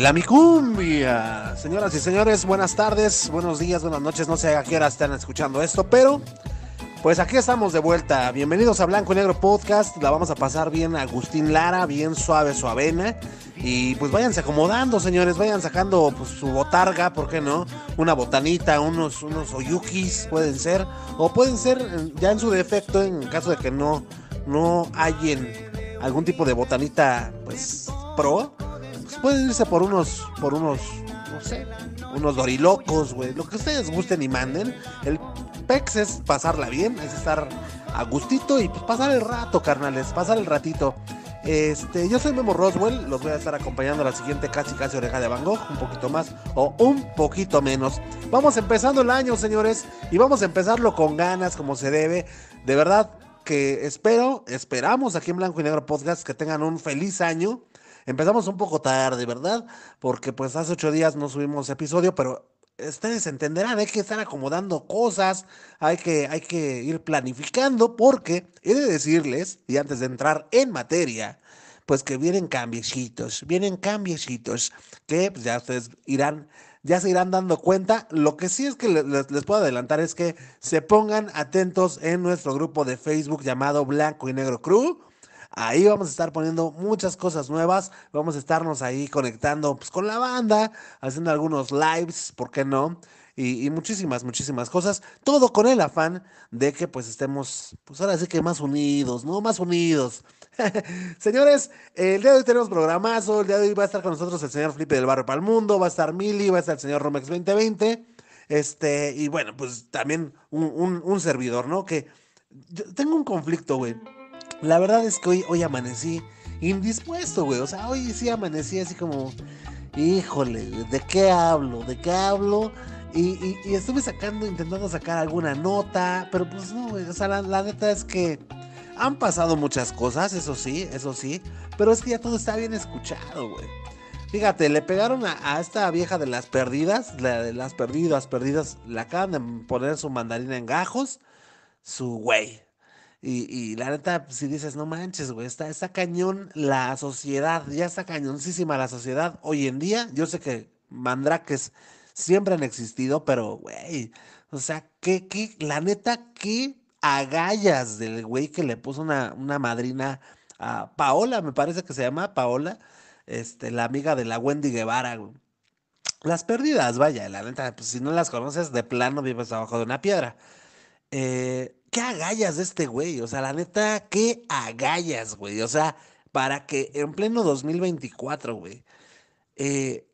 La mi Señoras y señores, buenas tardes, buenos días, buenas noches. No sé a qué hora están escuchando esto, pero pues aquí estamos de vuelta. Bienvenidos a Blanco y Negro Podcast. La vamos a pasar bien a Agustín Lara, bien suave, avena Y pues váyanse acomodando, señores. Vayan sacando pues, su botarga, ¿por qué no? Una botanita, unos, unos oyukis pueden ser. O pueden ser eh, ya en su defecto, en caso de que no, no hallen algún tipo de botanita, pues pro pueden irse por unos, por unos, no sé, unos dorilocos, güey. Lo que ustedes gusten y manden. El pex es pasarla bien, es estar a gustito y pues, pasar el rato, carnales, pasar el ratito. Este, yo soy Memo Roswell, los voy a estar acompañando a la siguiente casi casi oreja de Van Gogh, un poquito más o un poquito menos. Vamos empezando el año, señores, y vamos a empezarlo con ganas como se debe. De verdad que espero, esperamos aquí en Blanco y Negro Podcast que tengan un feliz año, Empezamos un poco tarde, ¿verdad? Porque pues hace ocho días no subimos episodio, pero ustedes entenderán, hay que estar acomodando cosas, hay que, hay que ir planificando, porque he de decirles, y antes de entrar en materia, pues que vienen cambiecitos, vienen cambiecitos, que pues, ya ustedes irán, ya se irán dando cuenta. Lo que sí es que les, les, puedo adelantar es que se pongan atentos en nuestro grupo de Facebook llamado Blanco y Negro Crew Ahí vamos a estar poniendo muchas cosas nuevas. Vamos a estarnos ahí conectando pues, con la banda, haciendo algunos lives, ¿por qué no? Y, muchísimas, muchísimas cosas. Todo con el afán de que pues estemos, pues ahora sí que más unidos, ¿no? Más unidos. Señores, el día de hoy tenemos programazo, el día de hoy va a estar con nosotros el señor Felipe del Barrio para el Mundo, va a estar Mili, va a estar el señor Romex 2020, este, y bueno, pues también un, un servidor, ¿no? Que tengo un conflicto, güey. La verdad es que hoy, hoy amanecí indispuesto, güey. O sea, hoy sí amanecí así como, híjole, ¿de qué hablo? ¿De qué hablo? Y, estuve sacando, intentando sacar alguna nota, pero pues no, güey. O sea, la, neta es que han pasado muchas cosas, eso sí, eso sí. Pero es que ya todo está bien escuchado, güey. Fíjate, le pegaron a, esta vieja de las perdidas, la de las perdidas, perdidas, la acaban de poner su mandarina en gajos, su güey, y, y la neta, pues, si dices, no manches, güey, está, está cañón la sociedad, ya está cañoncísima la sociedad. Hoy en día, yo sé que mandrakes siempre han existido, pero, güey, o sea, que, que, la neta, qué agallas del güey que le puso una, madrina a Paola, me parece que se llama Paola, este, la amiga de la Wendy Guevara, Las pérdidas, vaya, la neta, pues si no las conoces, de plano vives abajo de una piedra. Eh, qué agallas de este güey, o sea, la neta, qué agallas, güey, o sea, para que en pleno 2024, güey, eh,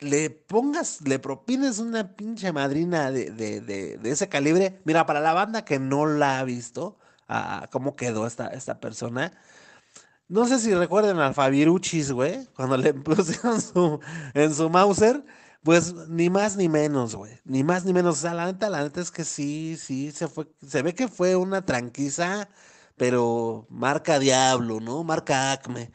le pongas, le propines una pinche madrina de, ese calibre. Mira, para la banda que no la ha visto, cómo quedó esta, esta persona. No sé si recuerden al Fabiruchis, güey, cuando le pusieron su, en su Mauser pues ni más ni menos, güey. Ni más ni menos. O sea, la neta, la neta es que sí, sí, se fue. Se ve que fue una tranquiza, pero marca Diablo, ¿no? Marca Acme.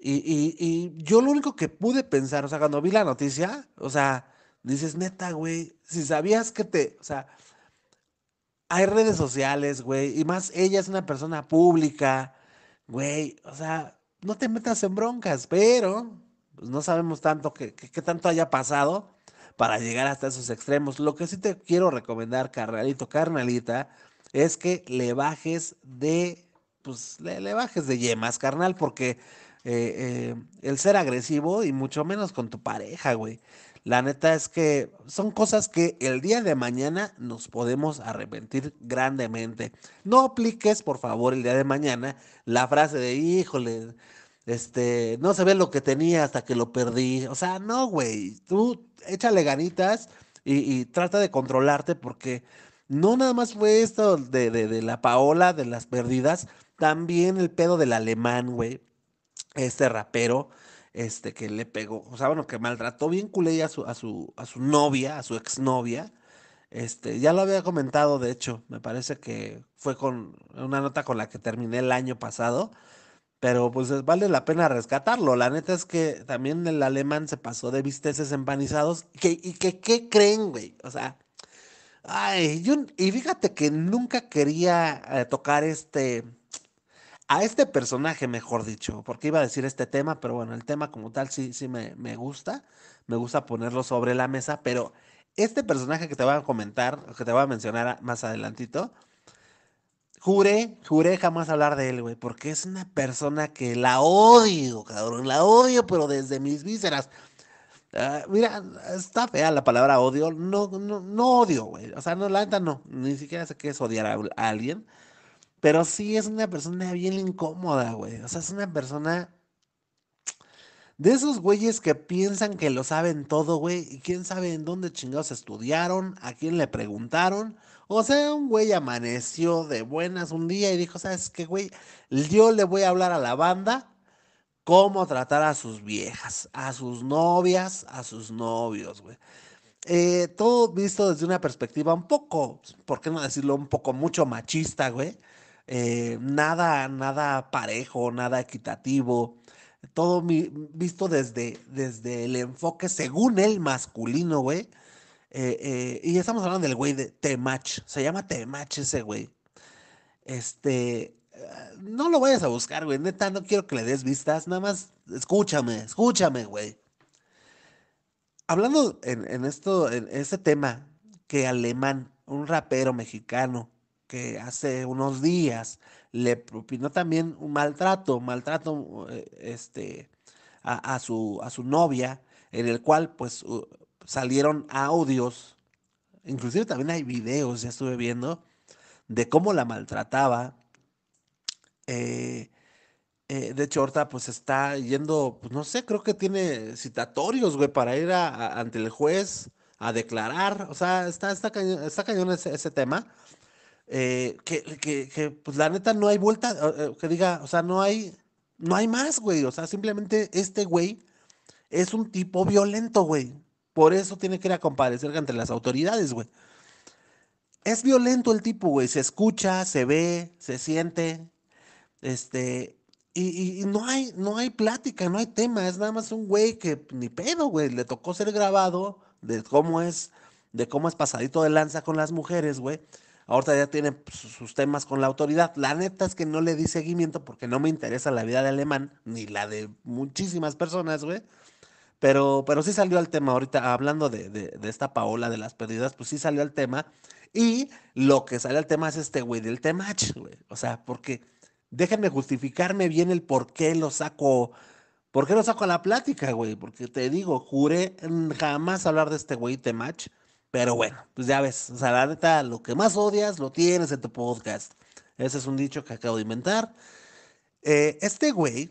Y, y yo lo único que pude pensar, o sea, cuando vi la noticia, o sea, dices, neta, güey, si sabías que te. O sea, hay redes sociales, güey, y más ella es una persona pública, güey, o sea, no te metas en broncas, pero pues, no sabemos tanto qué que, tanto haya pasado para llegar hasta esos extremos. Lo que sí te quiero recomendar, carnalito, carnalita, es que le bajes de, pues le, bajes de yemas, carnal, porque eh, eh, el ser agresivo y mucho menos con tu pareja, güey. La neta es que son cosas que el día de mañana nos podemos arrepentir grandemente. No apliques, por favor, el día de mañana la frase de, híjole, este, no se ve lo que tenía hasta que lo perdí. O sea, no, güey. Tú échale ganitas y, trata de controlarte porque no nada más fue esto de, la Paola, de las perdidas, también el pedo del alemán, güey, este rapero, este que le pegó, o sea, bueno, que maltrató bien culé a su, a su, a su novia, a su exnovia, este, ya lo había comentado, de hecho, me parece que fue con una nota con la que terminé el año pasado, pero pues vale la pena rescatarlo. La neta es que también el alemán se pasó de visteces empanizados. ¿Y qué creen, güey? O sea, ay, y fíjate que nunca quería eh, tocar este, a este personaje, mejor dicho, porque iba a decir este tema, pero bueno, el tema como tal sí, sí me, me gusta, me gusta ponerlo sobre la mesa, pero este personaje que te voy a comentar, que te voy a mencionar más adelantito, Juré, juré jamás hablar de él, güey, porque es una persona que la odio, cabrón, la odio, pero desde mis vísceras. Ah, mira, está fea la palabra odio, no, no, no odio, güey, o sea, no, la no, ni siquiera sé qué es odiar a alguien, pero sí es una persona bien incómoda, güey, o sea, es una persona de esos güeyes que piensan que lo saben todo, güey, y quién sabe en dónde chingados estudiaron, a quién le preguntaron. O sea, un güey amaneció de buenas un día y dijo, ¿sabes qué, güey? Yo le voy a hablar a la banda cómo tratar a sus viejas, a sus novias, a sus novios, güey. Eh, todo visto desde una perspectiva un poco, ¿por qué no decirlo? Un poco mucho machista, güey. Eh, nada, nada parejo, nada equitativo todo mi, visto desde, desde el enfoque, según el masculino, güey. Eh, eh, y estamos hablando del güey de Temach, se llama Temach ese güey. Este, eh, no lo vayas a buscar, güey, neta, no quiero que le des vistas, nada más escúchame, escúchame, güey. Hablando en, esto, en este tema, que Alemán, un rapero mexicano, que hace unos días le propinó también un maltrato, maltrato uh, eh, este, a, su, a su novia, en el cual pues uh, salieron audios, inclusive también hay videos, ya estuve viendo, de cómo la maltrataba. Eh, eh, de hecho, ahorita pues está yendo, pues no sé, creo que tiene citatorios, güey, para ir ante el juez a declarar. O sea, está, está, cañón, está ese, tema. Eh, que, pues la neta no hay vuelta, eh, eh, que diga, o sea, no hay, no hay más, güey. O sea, simplemente este güey es un tipo violento, güey. Por eso tiene que ir a comparecer ante las autoridades, güey. Es violento el tipo, güey. Se escucha, se ve, se siente. Este, y, no hay, no hay plática, no hay tema, es nada más un güey que ni pedo, güey, le tocó ser grabado de cómo es, de cómo es pasadito de lanza con las mujeres, güey ahorita ya tiene sus temas con la autoridad. La neta es que no le di seguimiento porque no me interesa la vida de Alemán, ni la de muchísimas personas, güey. Pero, pero sí salió al tema ahorita, hablando de, esta Paola, de las pérdidas, pues sí salió al tema. Y lo que sale al tema es este, güey, del temach, güey. O sea, porque déjenme justificarme bien el por qué lo saco. ¿Por qué lo saco a la plática, güey? Porque te digo, juré jamás hablar de este güey Temach. Pero bueno, pues ya ves, o sea, la neta, lo que más odias lo tienes en tu podcast. Ese es un dicho que acabo de inventar. Eh, este güey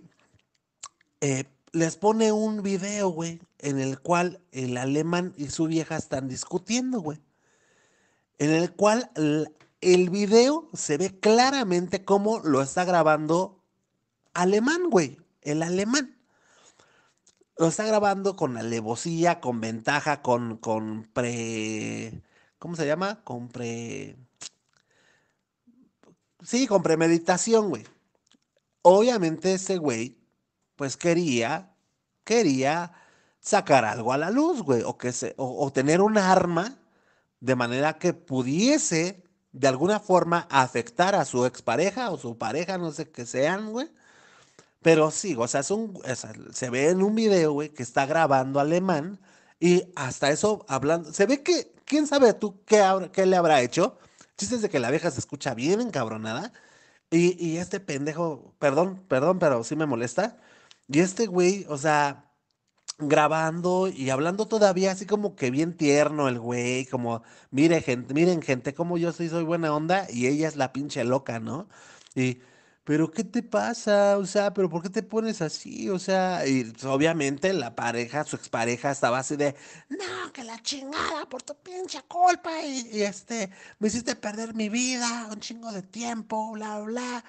eh, les pone un video, güey, en el cual el alemán y su vieja están discutiendo, güey. En el cual el video se ve claramente cómo lo está grabando alemán, güey, el alemán lo está grabando con alevosía, con ventaja, con, con pre... ¿Cómo se llama? Con pre... Sí, con premeditación, güey. Obviamente ese güey, pues quería, quería sacar algo a la luz, güey, o, o tener un arma de manera que pudiese de alguna forma afectar a su expareja o su pareja, no sé qué sean, güey pero sí, o sea, es un, se ve en un video, güey, que está grabando alemán y hasta eso hablando. Se ve que, quién sabe tú qué, qué le habrá hecho. Chistes de que la vieja se escucha bien encabronada. Y, y este pendejo, perdón, perdón, pero sí me molesta. Y este güey, o sea, grabando y hablando todavía así como que bien tierno el güey, como, mire gente, miren gente, como yo soy, soy buena onda y ella es la pinche loca, ¿no? Y pero ¿qué te pasa? O sea, pero ¿por qué te pones así? O sea, y pues, obviamente la pareja, su expareja estaba así de, no, que la chingada por tu pinche culpa y, este, me hiciste perder mi vida, un chingo de tiempo, bla, bla,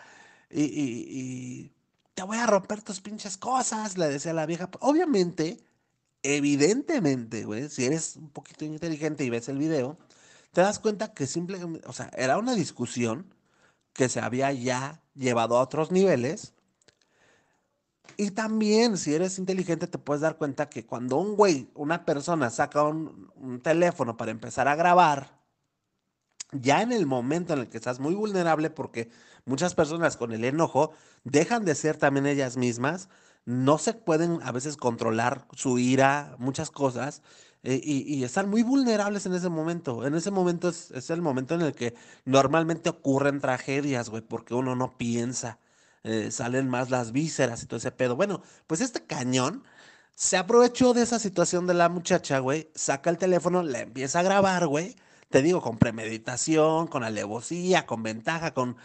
y, y, te voy a romper tus pinches cosas, le decía la vieja. Obviamente, evidentemente, güey, si eres un poquito inteligente y ves el video, te das cuenta que simplemente, o sea, era una discusión que se había ya llevado a otros niveles. Y también, si eres inteligente, te puedes dar cuenta que cuando un güey, una persona saca un, teléfono para empezar a grabar, ya en el momento en el que estás muy vulnerable, porque muchas personas con el enojo dejan de ser también ellas mismas, no se pueden a veces controlar su ira, muchas cosas, eh, y, están muy vulnerables en ese momento. En ese momento es, el momento en el que normalmente ocurren tragedias, güey, porque uno no piensa. Eh, salen más las vísceras y todo ese pedo. Bueno, pues este cañón se aprovechó de esa situación de la muchacha, güey. Saca el teléfono, le empieza a grabar, güey te digo, con premeditación, con alevosía, con ventaja, con,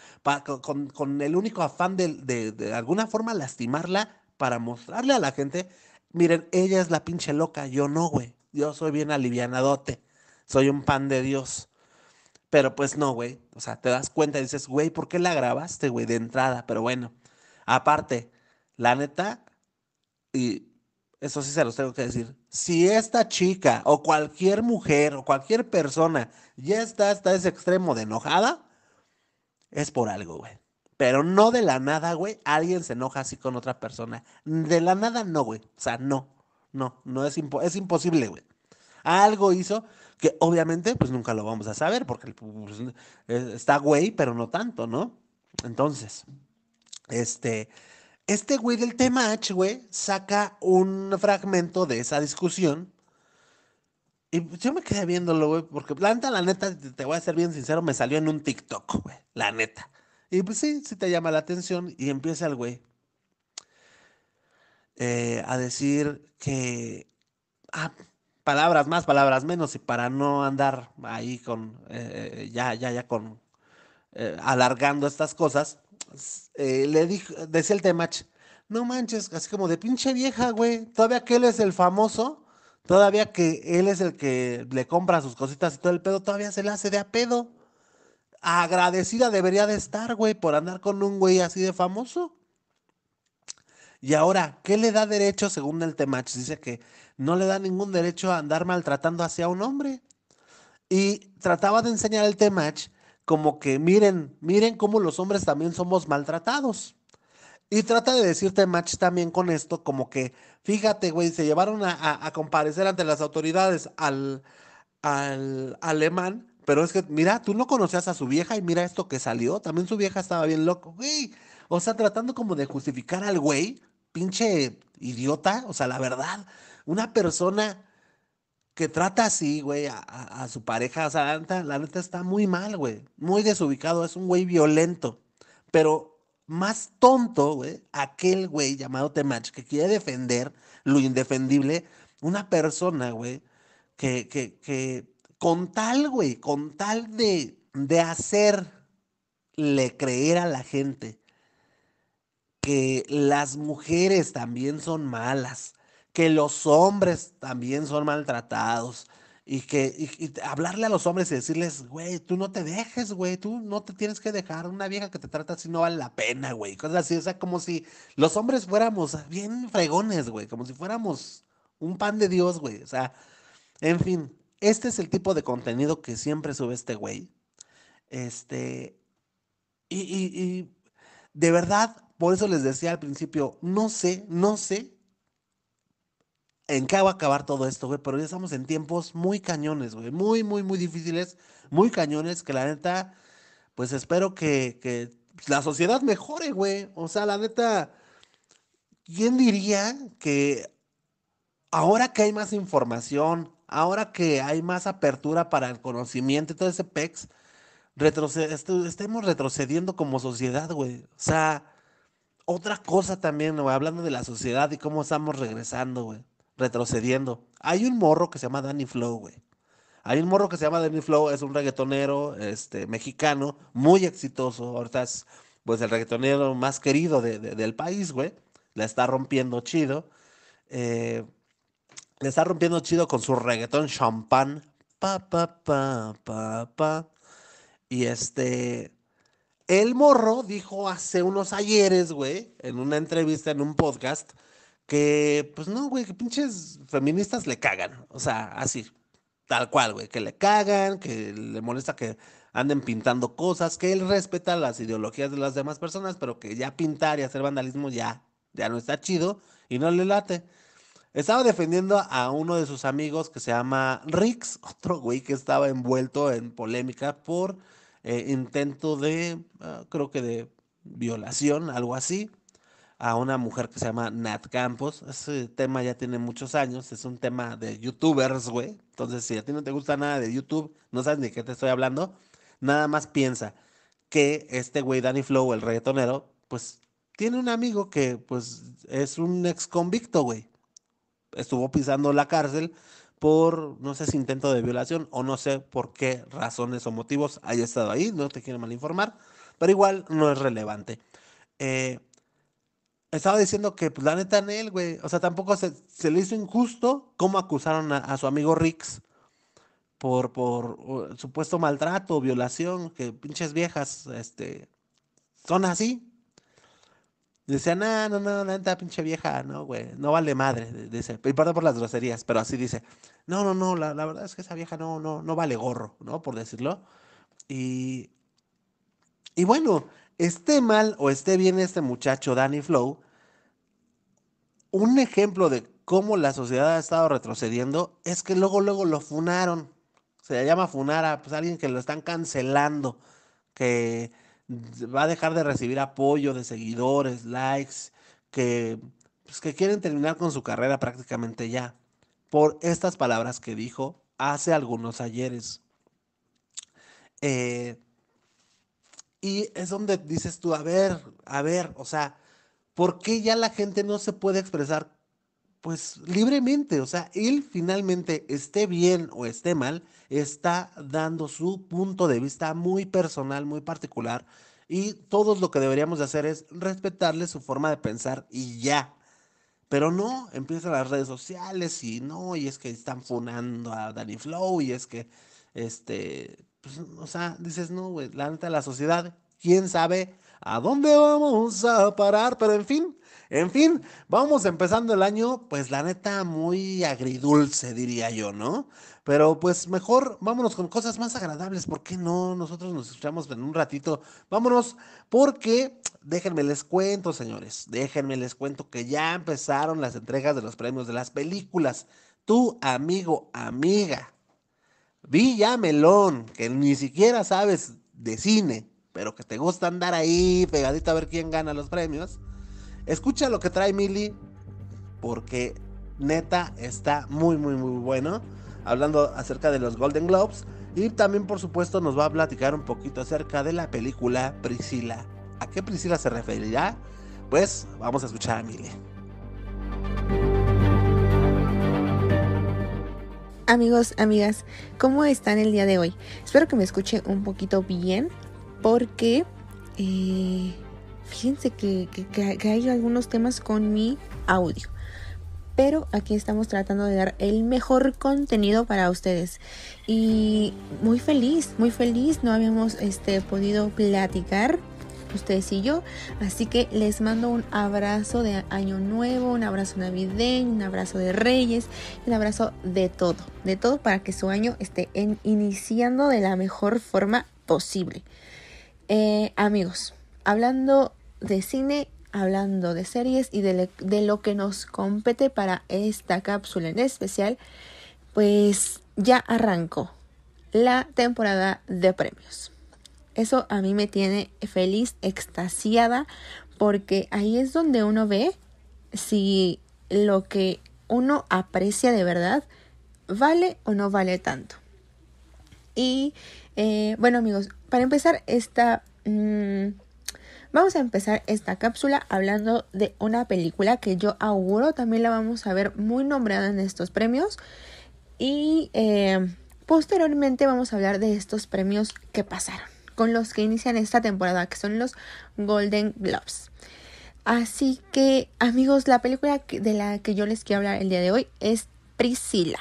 con, el único afán de, de, alguna forma lastimarla para mostrarle a la gente, miren, ella es la pinche loca, yo no, güey yo soy bien alivianadote, soy un pan de Dios. Pero pues no, güey. O sea, te das cuenta y dices, güey, ¿por qué la grabaste, güey, de entrada? Pero bueno, aparte, la neta, y eso sí se los tengo que decir, si esta chica o cualquier mujer o cualquier persona ya está hasta ese extremo de enojada, es por algo, güey. Pero no de la nada, güey, alguien se enoja así con otra persona. De la nada, no, güey. O sea, no. No, no es, imposible, güey. Algo hizo que obviamente pues nunca lo vamos a saber porque pues, está güey, pero no tanto, ¿no? Entonces, este, este güey del tema match güey, saca un fragmento de esa discusión. Y yo me quedé viéndolo, güey, porque planta, la neta, te voy a ser bien sincero, me salió en un TikTok, güey, la neta. Y pues sí, sí te llama la atención y empieza el güey. Eh, a decir que ah, palabras más, palabras menos, y para no andar ahí con, eh, eh, ya, ya, ya con, alargando estas cosas, le dijo, decía el temach, no manches, así como de pinche vieja, güey, todavía que él es el famoso, todavía que él es el que le compra sus cositas y todo el pedo, todavía se le hace de a pedo. Agradecida debería de estar, güey, por andar con un güey así de famoso. Y ahora, ¿qué le da derecho según el Temach? Dice que no le da ningún derecho a andar maltratando hacia un hombre. Y trataba de enseñar el Temach como que miren, miren cómo los hombres también somos maltratados. Y trata de decirte match también con esto, como que, fíjate, güey, se llevaron a, comparecer ante las autoridades al, al alemán, pero es que, mira, tú no conocías a su vieja y mira esto que salió, también su vieja estaba bien loco, güey. O sea, tratando como de justificar al güey pinche idiota, o sea, la verdad, una persona que trata así, güey, a, su pareja, o sea, la neta, está muy mal, güey, muy desubicado, es un güey violento, pero más tonto, güey, aquel güey llamado Temach que quiere defender lo indefendible, una persona, güey, que, que, con tal, güey, con tal de, de hacerle creer a la gente que las mujeres también son malas, que los hombres también son maltratados y que hablarle a los hombres y decirles, güey, tú no te dejes, güey, tú no te tienes que dejar, una vieja que te trata así no vale la pena, güey, cosas así, o sea, como si los hombres fuéramos bien fregones, güey, como si fuéramos un pan de Dios, güey, o sea, en fin, este es el tipo de contenido que siempre sube este güey, este, y de verdad, por eso les decía al principio, no sé, no sé en qué va a acabar todo esto, güey, pero ya estamos en tiempos muy cañones, güey, muy, muy, muy difíciles, muy cañones, que la neta, pues espero que, la sociedad mejore, güey. O sea, la neta, ¿quién diría que ahora que hay más información, ahora que hay más apertura para el conocimiento y todo ese pex, estemos retrocediendo como sociedad, güey? O sea otra cosa también, güey, hablando de la sociedad y cómo estamos regresando, güey, retrocediendo. Hay un morro que se llama Danny Flow, güey. Hay un morro que se llama Danny Flow, es un reggaetonero este, mexicano, muy exitoso. Ahorita es pues, el reggaetonero más querido del país, güey. La está rompiendo chido. Eh, le está rompiendo chido con su reggaetón champán. Pa, pa, pa, pa, pa. Y este. El morro dijo hace unos ayeres, güey, en una entrevista, en un podcast, que pues no, güey, que pinches feministas le cagan. O sea, así, tal cual, güey, que le cagan, que le molesta que anden pintando cosas, que él respeta las ideologías de las demás personas, pero que ya pintar y hacer vandalismo ya, ya no está chido y no le late. Estaba defendiendo a uno de sus amigos que se llama Rix, otro güey que estaba envuelto en polémica por eh, intento de, ah, creo que de violación, algo así, a una mujer que se llama Nat Campos. Ese tema ya tiene muchos años, es un tema de youtubers, güey. Entonces, si a ti no te gusta nada de YouTube, no sabes ni qué te estoy hablando, nada más piensa que este güey Danny Flow, el reggaetonero, pues tiene un amigo que pues es un ex convicto, güey. Estuvo pisando la cárcel por, no sé si intento de violación o no sé por qué razones o motivos haya estado ahí, no te quiero mal informar, pero igual no es relevante. Eh, estaba diciendo que, pues, la neta, en él, güey, o sea, tampoco se, le hizo injusto cómo acusaron a, su amigo Rix por, por uh, supuesto maltrato, violación, que pinches viejas, este, son así, Decía, no, ah, no, no, la neta, pinche vieja, no, güey, no vale madre, dice, y perdón por las groserías, pero así dice, no, no, no, la, verdad es que esa vieja no, no, no vale gorro, ¿no? Por decirlo. Y, y bueno, esté mal o esté bien este muchacho, Danny Flow, un ejemplo de cómo la sociedad ha estado retrocediendo es que luego, luego lo funaron. Se le llama funar a pues, alguien que lo están cancelando, que va a dejar de recibir apoyo de seguidores, likes, pues, que, quieren terminar con su carrera prácticamente ya, por estas palabras que dijo hace algunos ayeres. Eh, y es donde dices tú, a ver, a ver, o sea, ¿por qué ya la gente no se puede expresar pues libremente, o sea, él finalmente esté bien o esté mal, está dando su punto de vista muy personal, muy particular, y todos lo que deberíamos de hacer es respetarle su forma de pensar y ya. Pero no, empiezan las redes sociales y no, y es que están funando a Danny Flow, y es que, este, pues, o sea, dices, no, güey, la neta, la sociedad, quién sabe a dónde vamos a parar, pero en fin, en fin, vamos empezando el año, pues la neta, muy agridulce, diría yo, ¿no? Pero pues mejor vámonos con cosas más agradables, ¿por qué no? Nosotros nos escuchamos en un ratito. Vámonos, porque déjenme les cuento, señores, déjenme les cuento que ya empezaron las entregas de los premios de las películas. Tu amigo, amiga, Villa Melón, que ni siquiera sabes de cine, pero que te gusta andar ahí pegadito a ver quién gana los premios Escucha lo que trae Mili, porque neta está muy, muy, muy bueno. Hablando acerca de los Golden Globes. Y también, por supuesto, nos va a platicar un poquito acerca de la película Priscila. ¿A qué Priscila se referirá? Pues vamos a escuchar a Mili. Amigos, amigas, ¿cómo están el día de hoy? Espero que me escuche un poquito bien porque eh, fíjense que, hay algunos temas con mi audio. Pero aquí estamos tratando de dar el mejor contenido para ustedes. Y muy feliz, muy feliz. No habíamos este, podido platicar ustedes y yo. Así que les mando un abrazo de año nuevo, un abrazo navideño, un abrazo de reyes, un abrazo de todo, de todo para que su año esté iniciando de la mejor forma posible. Eh, amigos, hablando de cine, hablando de series y de, lo que nos compete para esta cápsula en especial, pues ya arrancó la temporada de premios. Eso a mí me tiene feliz, extasiada, porque ahí es donde uno ve si lo que uno aprecia de verdad vale o no vale tanto. Y eh, bueno amigos, para empezar esta mm, Vamos a empezar esta cápsula hablando de una película que yo auguro también la vamos a ver muy nombrada en estos premios y eh, posteriormente vamos a hablar de estos premios que pasaron con los que inician esta temporada que son los Golden Globes. Así que amigos, la película de la que yo les quiero hablar el día de hoy es Priscila.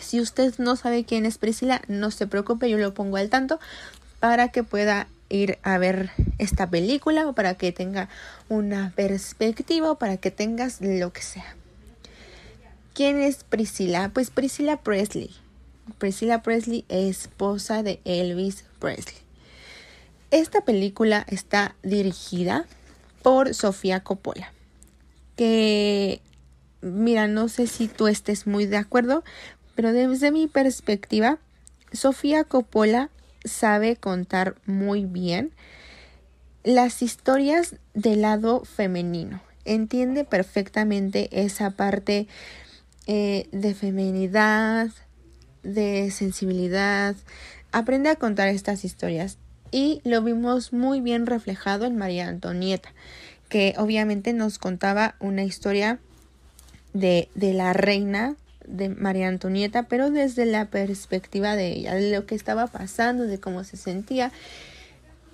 Si usted no sabe quién es Priscila, no se preocupe, yo lo pongo al tanto para que pueda ir a ver esta película para que tenga una perspectiva o para que tengas lo que sea. ¿Quién es Priscila? Pues Priscila Presley. Priscila Presley, esposa de Elvis Presley. Esta película está dirigida por Sofía Coppola, que, mira, no sé si tú estés muy de acuerdo, pero desde mi perspectiva, Sofía Coppola sabe contar muy bien las historias del lado femenino. Entiende perfectamente esa parte eh, de feminidad, de sensibilidad. Aprende a contar estas historias. Y lo vimos muy bien reflejado en María Antonieta, que obviamente nos contaba una historia de la reina de María Antonieta, pero desde la perspectiva de ella, de lo que estaba pasando, de cómo se sentía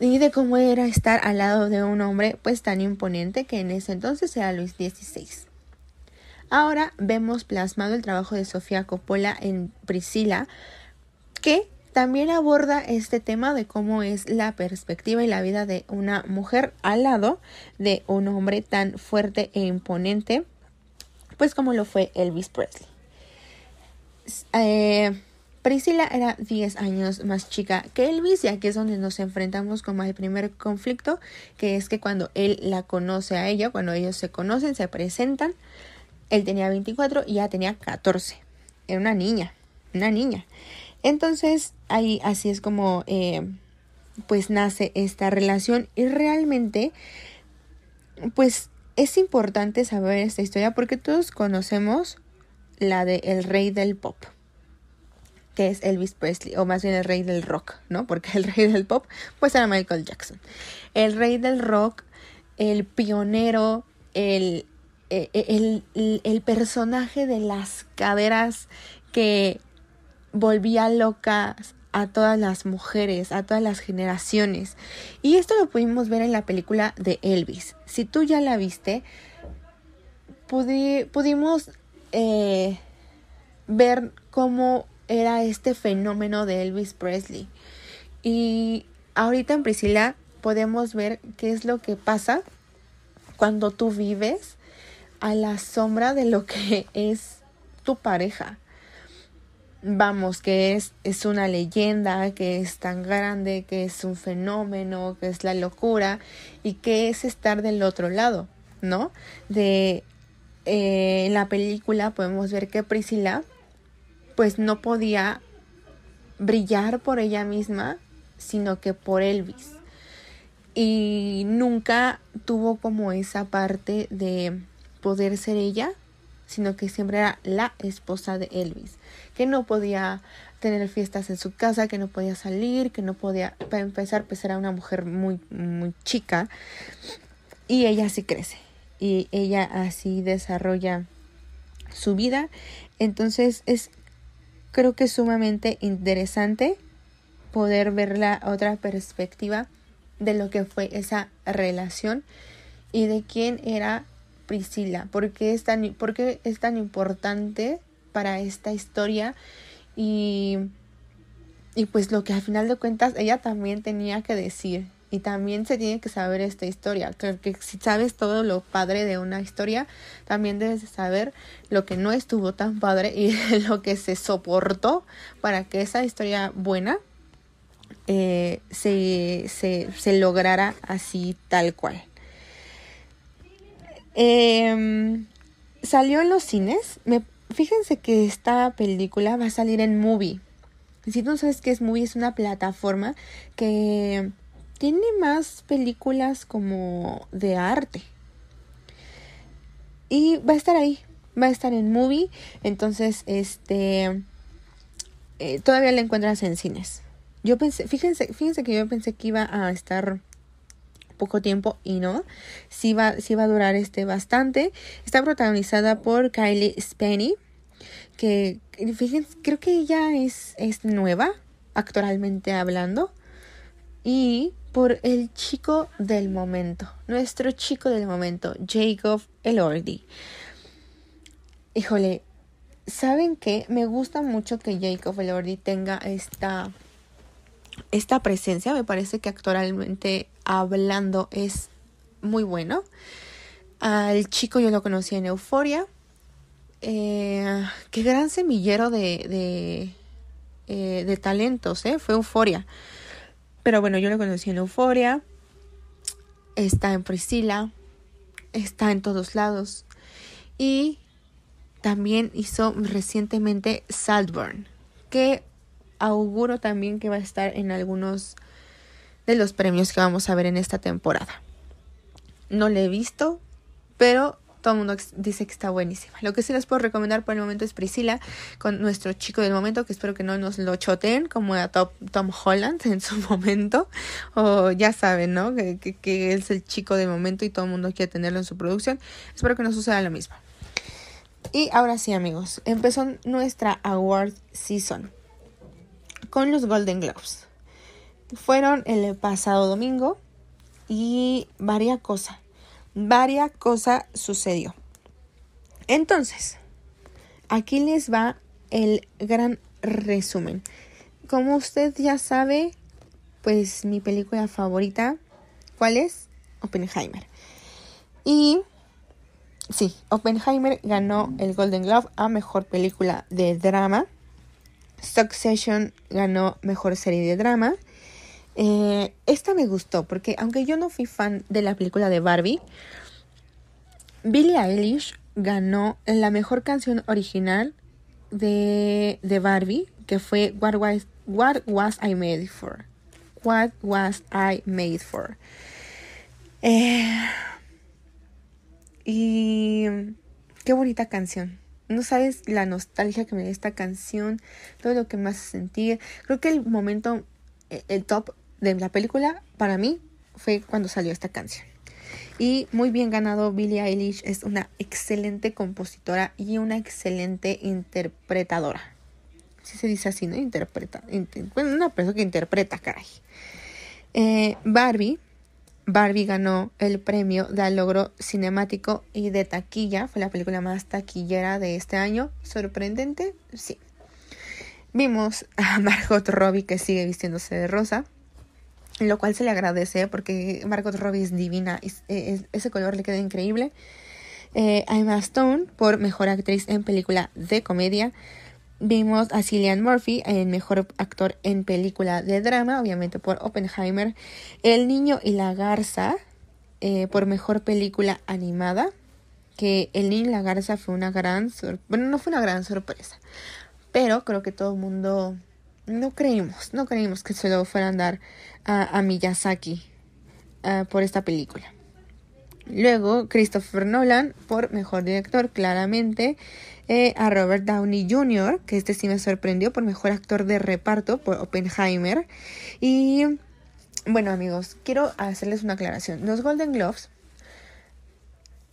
y de cómo era estar al lado de un hombre pues tan imponente que en ese entonces era Luis XVI. Ahora vemos plasmado el trabajo de Sofía Coppola en Priscila, que también aborda este tema de cómo es la perspectiva y la vida de una mujer al lado de un hombre tan fuerte e imponente, pues como lo fue Elvis Presley. Eh, Priscila era 10 años más chica que Elvis y aquí es donde nos enfrentamos con el primer conflicto, que es que cuando él la conoce a ella, cuando ellos se conocen, se presentan, él tenía 24 y ella tenía 14. Era una niña, una niña. Entonces ahí así es como eh, pues nace esta relación y realmente pues es importante saber esta historia porque todos conocemos la de El Rey del Pop, que es Elvis Presley, o más bien el Rey del Rock, ¿no? Porque el Rey del Pop, pues era Michael Jackson. El Rey del Rock, el pionero, e, e, el, el, personaje de las caderas que volvía locas a todas las mujeres, a todas las generaciones. Y esto lo pudimos ver en la película de Elvis. Si tú ya la viste, pudimos eh, ver cómo era este fenómeno de Elvis Presley. Y ahorita en Priscila podemos ver qué es lo que pasa cuando tú vives a la sombra de lo que es tu pareja. Vamos, que es, es una leyenda, que es tan grande, que es un fenómeno, que es la locura y que es estar del otro lado, ¿no? De eh, en la película podemos ver que Priscila pues no podía brillar por ella misma, sino que por Elvis. Y nunca tuvo como esa parte de poder ser ella, sino que siempre era la esposa de Elvis, que no podía tener fiestas en su casa, que no podía salir, que no podía, empezar, pues era una mujer muy, muy chica y ella sí crece y ella así desarrolla su vida. Entonces es creo que es sumamente interesante poder ver la otra perspectiva de lo que fue esa relación y de quién era Priscila, por qué es tan, es tan importante para esta historia y, y pues lo que al final de cuentas ella también tenía que decir y también se tiene que saber esta historia. que si sabes todo lo padre de una historia, también debes saber lo que no estuvo tan padre y lo que se soportó para que esa historia buena eh, se, se, lograra así tal cual. Em, salió en los cines. fíjense que esta película va a salir en Movie. Si tú no sabes qué es Movie, es una plataforma que tiene más películas como de arte. Y va a estar ahí, va a estar en movie, entonces este eh, todavía la encuentras en cines. Yo pensé, fíjense, fíjense que yo pensé que iba a estar poco tiempo y no, sí va, sí va a durar este bastante. Está protagonizada por Kylie Spenny, que fíjense, creo que ella es, es nueva, actualmente hablando. Y por el chico del momento, nuestro chico del momento, Jacob Elordi. Híjole, ¿saben qué? Me gusta mucho que Jacob Elordi tenga esta, esta presencia. Me parece que actualmente hablando es muy bueno. Al chico yo lo conocí en Euforia. Eh, qué gran semillero de, de, eh, de talentos, ¿eh? Fue Euforia. Pero bueno, yo lo conocí en Euforia, está en Priscila, está en todos lados. Y también hizo recientemente Saltburn, que auguro también que va a estar en algunos de los premios que vamos a ver en esta temporada. No le he visto, pero todo el mundo dice que está buenísima. Lo que sí les puedo recomendar por el momento es Priscila, con nuestro chico del momento, que espero que no nos lo choten como a Tom, Holland en su momento. O ya saben, ¿no? Que, es el chico del momento y todo el mundo quiere tenerlo en su producción. Espero que no suceda lo mismo. Y ahora sí, amigos, empezó nuestra award season con los Golden Globes. Fueron el pasado domingo y varias cosas Varia cosa sucedió. Entonces, aquí les va el gran resumen. Como usted ya sabe, pues mi película favorita, ¿cuál es? Oppenheimer. Y sí, Oppenheimer ganó el Golden Globe a mejor película de drama. Succession ganó mejor serie de drama. Eh, esta me gustó porque aunque yo no fui fan de la película de Barbie, Billie Eilish ganó la mejor canción original de, de Barbie, que fue What was, What was, I Made For? What Was I Made For? Eh, y qué bonita canción. No sabes la nostalgia que me da esta canción, todo lo que más hace Creo que el momento, e, el top de la película para mí fue cuando salió esta canción. Y muy bien ganado, Billie Eilish es una excelente compositora y una excelente interpretadora. Si se dice así, ¿no? Interpreta. una persona que interpreta, caray. Eh, Barbie. Barbie ganó el premio de logro cinemático y de taquilla. Fue la película más taquillera de este año. ¿Sorprendente? Sí. Vimos a Margot Robbie que sigue vistiéndose de rosa lo cual se le agradece porque Margot Robbie es divina, eh, ese color le queda increíble. Eh, Emma Stone por Mejor Actriz en Película de Comedia. Vimos a Cillian Murphy en Mejor Actor en Película de Drama, obviamente por Oppenheimer. El Niño y la Garza eh, por Mejor Película Animada. Que El Niño y la Garza fue una gran sorpresa. Bueno, no fue una gran sorpresa. Pero creo que todo el mundo no creímos, no creímos que se lo fueran a dar a, Miyazaki eh, por esta película. Luego, Christopher Nolan por mejor director, claramente. Eh, a Robert Downey Jr., que este sí me sorprendió, por mejor actor de reparto, por Oppenheimer. Y bueno, amigos, quiero hacerles una aclaración. Los Golden Gloves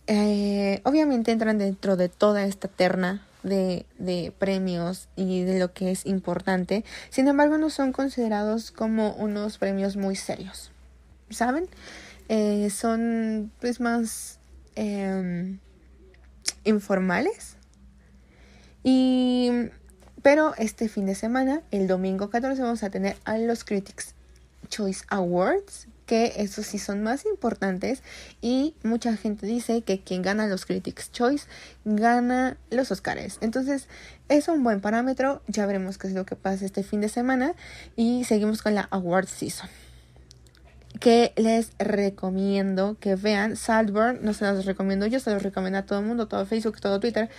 eh, obviamente, entran dentro de toda esta terna de, premios y de lo que es importante. Sin embargo, no son considerados como unos premios muy serios, ¿saben? Eh, son pues más em, informales. Y, pero este fin de semana, el domingo 14, vamos a tener a los Critics Choice Awards, que esos sí son más importantes y mucha gente dice que quien gana los Critics Choice gana los Oscars. Entonces es un buen parámetro, ya veremos qué es lo que pasa este fin de semana y seguimos con la Award Season que les recomiendo que vean. Saltburn, no se los recomiendo yo, se los recomiendo a todo el mundo, todo Facebook, todo Twitter.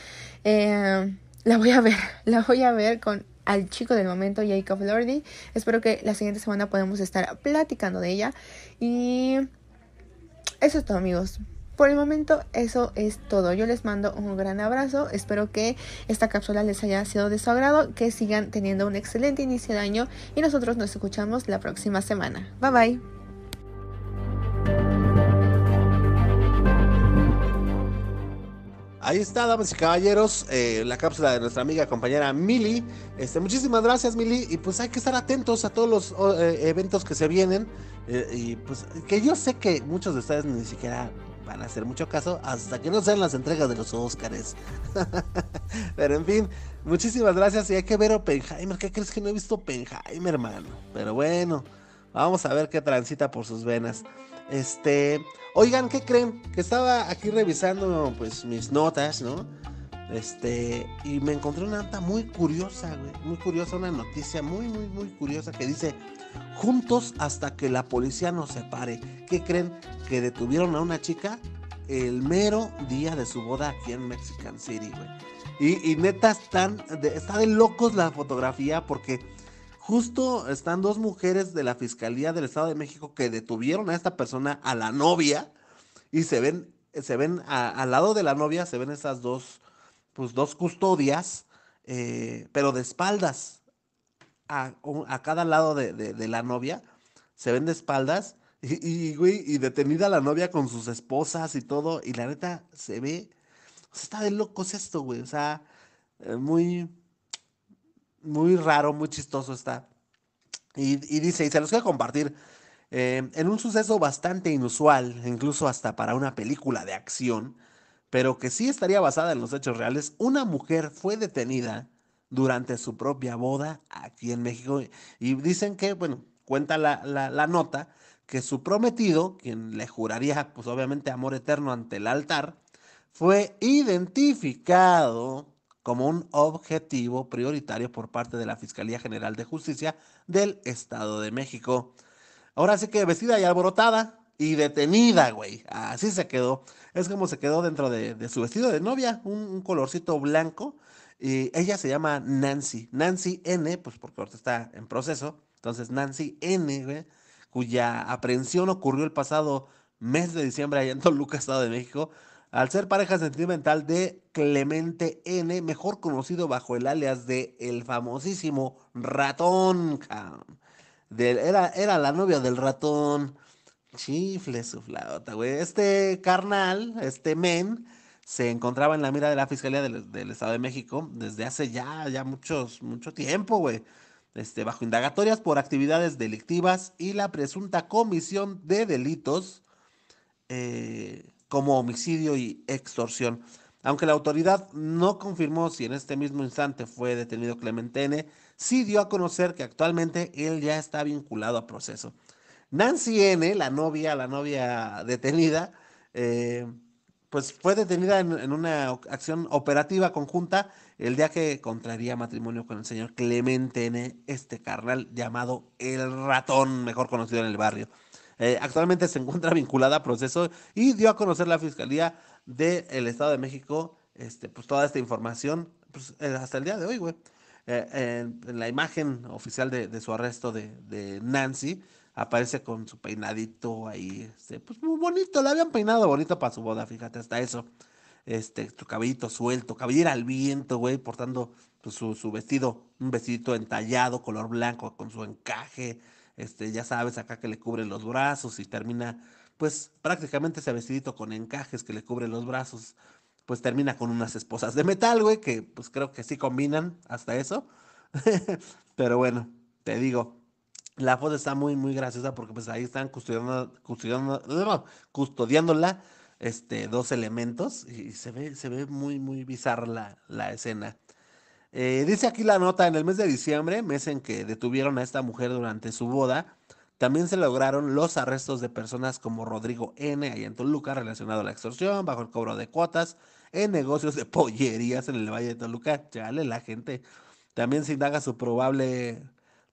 Eh, la voy a ver, la voy a ver con al chico del momento, Jacob Lordy. Espero que la siguiente semana podamos estar platicando de ella. Y eso es todo, amigos. Por el momento, eso es todo. Yo les mando un gran abrazo. Espero que esta cápsula les haya sido de su agrado. Que sigan teniendo un excelente inicio de año. Y nosotros nos escuchamos la próxima semana. Bye bye. Ahí está, damas y caballeros, eh, la cápsula de nuestra amiga compañera Mili. Este, muchísimas gracias, Mili. Y pues hay que estar atentos a todos los eh, eventos que se vienen. Eh, y pues que yo sé que muchos de ustedes ni siquiera van a hacer mucho caso hasta que no sean las entregas de los Óscares. Pero en fin, muchísimas gracias. Y hay que ver a Oppenheimer. ¿Qué crees que no he visto Oppenheimer, hermano? Pero bueno, vamos a ver qué transita por sus venas. Este, oigan, ¿qué creen? Que estaba aquí revisando pues mis notas, ¿no? Este, y me encontré una nota muy curiosa, güey, muy curiosa, una noticia muy, muy, muy curiosa que dice, juntos hasta que la policía nos separe. ¿Qué creen? Que detuvieron a una chica el mero día de su boda aquí en Mexican City, güey. Y, y neta, están está de locos la fotografía porque Justo están dos mujeres de la Fiscalía del Estado de México que detuvieron a esta persona, a la novia, y se ven, se ven al lado de la novia, se ven esas dos, pues dos custodias, eh, pero de espaldas, a, cada lado de, la novia, se ven de espaldas, y, güey, y detenida la novia con sus esposas y todo, y la neta se ve, o sea, está de locos esto, güey, o sea, eh, muy muy raro, muy chistoso está. Y, dice, y se los a compartir, eh, en un suceso bastante inusual, incluso hasta para una película de acción, pero que sí estaría basada en los hechos reales, una mujer fue detenida durante su propia boda aquí en México. Y dicen que, bueno, cuenta la, la nota que su prometido, quien le juraría, pues obviamente, amor eterno ante el altar, fue identificado como un objetivo prioritario por parte de la Fiscalía General de Justicia del Estado de México. Ahora sí que vestida y alborotada y detenida, güey. Así se quedó. Es como se quedó dentro de, su vestido de novia, un, colorcito blanco. Y ella se llama Nancy. Nancy N, pues porque ahorita está en proceso. Entonces, Nancy N, güey, cuya aprehensión ocurrió el pasado mes de diciembre allá en Toluca, Estado de México, al ser pareja sentimental de Clemente N, mejor conocido bajo el alias de el famosísimo ratón. era, era la novia del ratón. Chifle su güey. Este carnal, este men, se encontraba en la mira de la Fiscalía del, Estado de México desde hace ya, ya muchos, mucho tiempo, güey. Este, bajo indagatorias por actividades delictivas y la presunta comisión de delitos eh, como homicidio y extorsión. Aunque la autoridad no confirmó si en este mismo instante fue detenido Clemente N., sí dio a conocer que actualmente él ya está vinculado a proceso. Nancy N., la novia, la novia detenida, eh, pues fue detenida en, una acción operativa conjunta el día que contraría matrimonio con el señor Clemente N., este carnal llamado El Ratón, mejor conocido en el barrio. Eh, actualmente se encuentra vinculada a proceso y dio a conocer la Fiscalía del Estado de México este, pues, toda esta información pues, eh, hasta el día de hoy, güey. Eh, en, la imagen oficial de, su arresto de, Nancy aparece con su peinadito ahí, este, pues muy bonito, La habían peinado bonito para su boda, fíjate, hasta eso. Este, su cabellito suelto, cabellera al viento, güey, portando pues, su, su vestido, un vestidito entallado, color blanco, con su encaje, este, ya sabes, acá que le cubre los brazos y termina, pues prácticamente ese vestidito con encajes que le cubre los brazos, pues termina con unas esposas de metal, güey, que pues creo que sí combinan hasta eso. Pero bueno, te digo, la foto está muy, muy graciosa porque pues ahí están custodiando, custodiando, custodiándola este, dos elementos y se ve, se ve muy, muy bizarra la, la escena. Eh, dice aquí la nota, en el mes de diciembre, mes en que detuvieron a esta mujer durante su boda, también se lograron los arrestos de personas como Rodrigo N. allá en Toluca relacionado a la extorsión, bajo el cobro de cuotas, en negocios de pollerías en el Valle de Toluca. Chale, la gente también se indaga su probable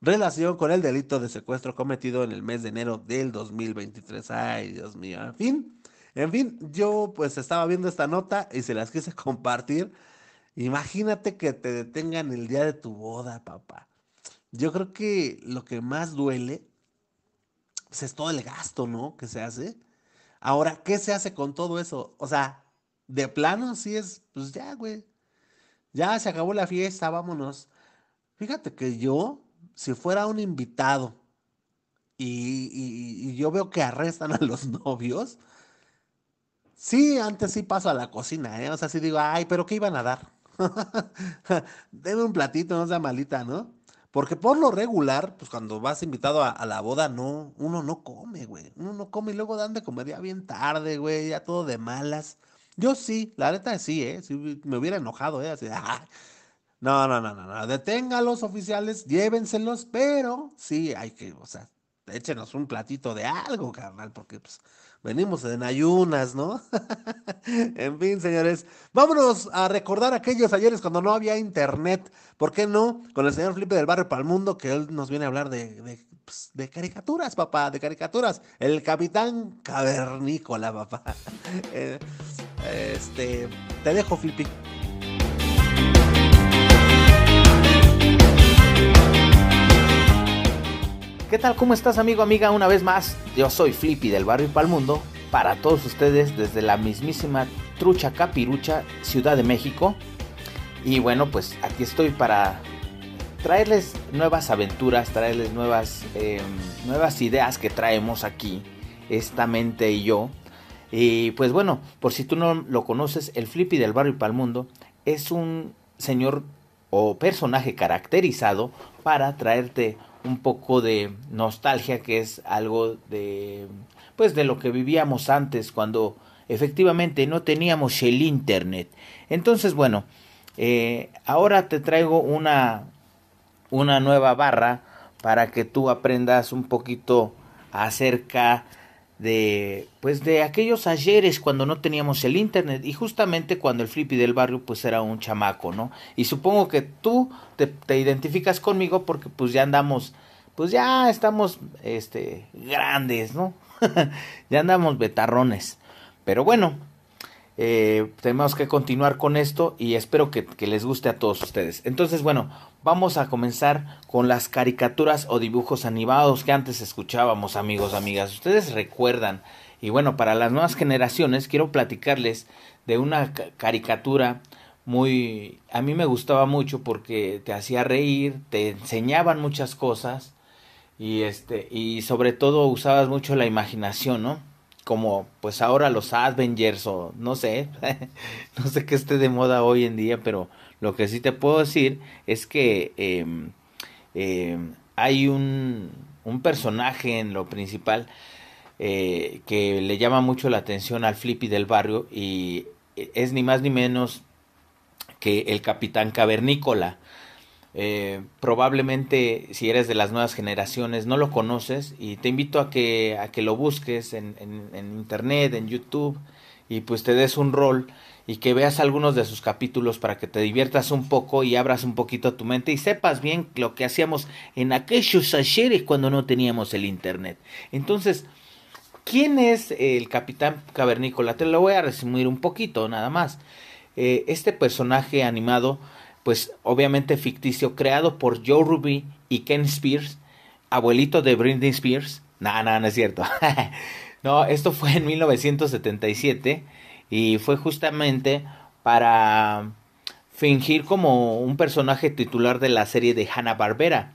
relación con el delito de secuestro cometido en el mes de enero del 2023. Ay, Dios mío. En fin, en fin, yo pues estaba viendo esta nota y se las quise compartir Imagínate que te detengan el día de tu boda, papá. Yo creo que lo que más duele pues, es todo el gasto, ¿no? Que se hace. Ahora, ¿qué se hace con todo eso? O sea, de plano sí es, pues ya, güey. Ya se acabó la fiesta, vámonos. Fíjate que yo, si fuera un invitado y, y yo veo que arrestan a los novios, sí, antes sí paso a la cocina, ¿eh? O sea, sí digo, ay, pero ¿qué iban a dar? Deme un platito, no sea malita, ¿no? Porque por lo regular, pues cuando vas invitado a, la boda, no, uno no come, güey. Uno no come y luego dan de comer ya bien tarde, güey, ya todo de malas. Yo sí, la neta sí, ¿eh? Sí, me hubiera enojado, ¿eh? Así, No, no, no, no, no. Deténgalos oficiales, llévenselos, pero sí hay que, o sea, échenos un platito de algo, carnal, porque pues venimos en ayunas, ¿no? en fin, señores, vámonos a recordar aquellos ayeres cuando no había internet, ¿por qué no? Con el señor Felipe del Barrio Palmundo, que él nos viene a hablar de, pues, caricaturas, papá, de caricaturas. El capitán cavernícola, papá. Eh, este, te dejo, Filipe. ¿Qué tal? ¿Cómo estás amigo, amiga? Una vez más, yo soy Flippy del Barrio Palmundo, para todos ustedes desde la mismísima Trucha Capirucha, Ciudad de México. Y bueno, pues aquí estoy para traerles nuevas aventuras, traerles nuevas, em, nuevas ideas que traemos aquí, esta mente y yo. Y pues bueno, por si tú no lo conoces, el Flippy del Barrio Palmundo es un señor o personaje caracterizado para traerte un poco de nostalgia que es algo de pues de lo que vivíamos antes cuando efectivamente no teníamos el internet entonces bueno eh, ahora te traigo una una nueva barra para que tú aprendas un poquito acerca de pues de aquellos ayeres cuando no teníamos el internet y justamente cuando el flippy del barrio pues era un chamaco, ¿no? Y supongo que tú te, identificas conmigo porque pues ya andamos, pues ya estamos este grandes, ¿no? ya andamos betarrones. Pero bueno, eh, tenemos que continuar con esto y espero que, les guste a todos ustedes. Entonces, bueno, vamos a comenzar con las caricaturas o dibujos animados que antes escuchábamos, amigos, amigas. Ustedes recuerdan. Y bueno, para las nuevas generaciones quiero platicarles de una caricatura muy... A mí me gustaba mucho porque te hacía reír, te enseñaban muchas cosas y, este, y sobre todo usabas mucho la imaginación, ¿no? como pues ahora los Avengers o no sé, no sé qué esté de moda hoy en día, pero lo que sí te puedo decir es que em, em, hay un, personaje en lo principal eh, que le llama mucho la atención al Flippy del barrio y eh, es ni más ni menos que el Capitán Cavernícola. Eh, probablemente si eres de las nuevas generaciones no lo conoces y te invito a que, lo busques en, internet, en YouTube y pues te des un rol y que veas algunos de sus capítulos para que te diviertas un poco y abras un poquito tu mente y sepas bien lo que hacíamos en aquellos ayeres cuando no teníamos el internet. Entonces, ¿quién es el capitán cavernícola? Te lo voy a resumir un poquito, nada más. Eh, este personaje animado pues obviamente ficticio, creado por Joe Ruby y Ken Spears, abuelito de Britney Spears. No, no, no es cierto. no, esto fue en 1977 y fue justamente para fingir como un personaje titular de la serie de Hanna-Barbera.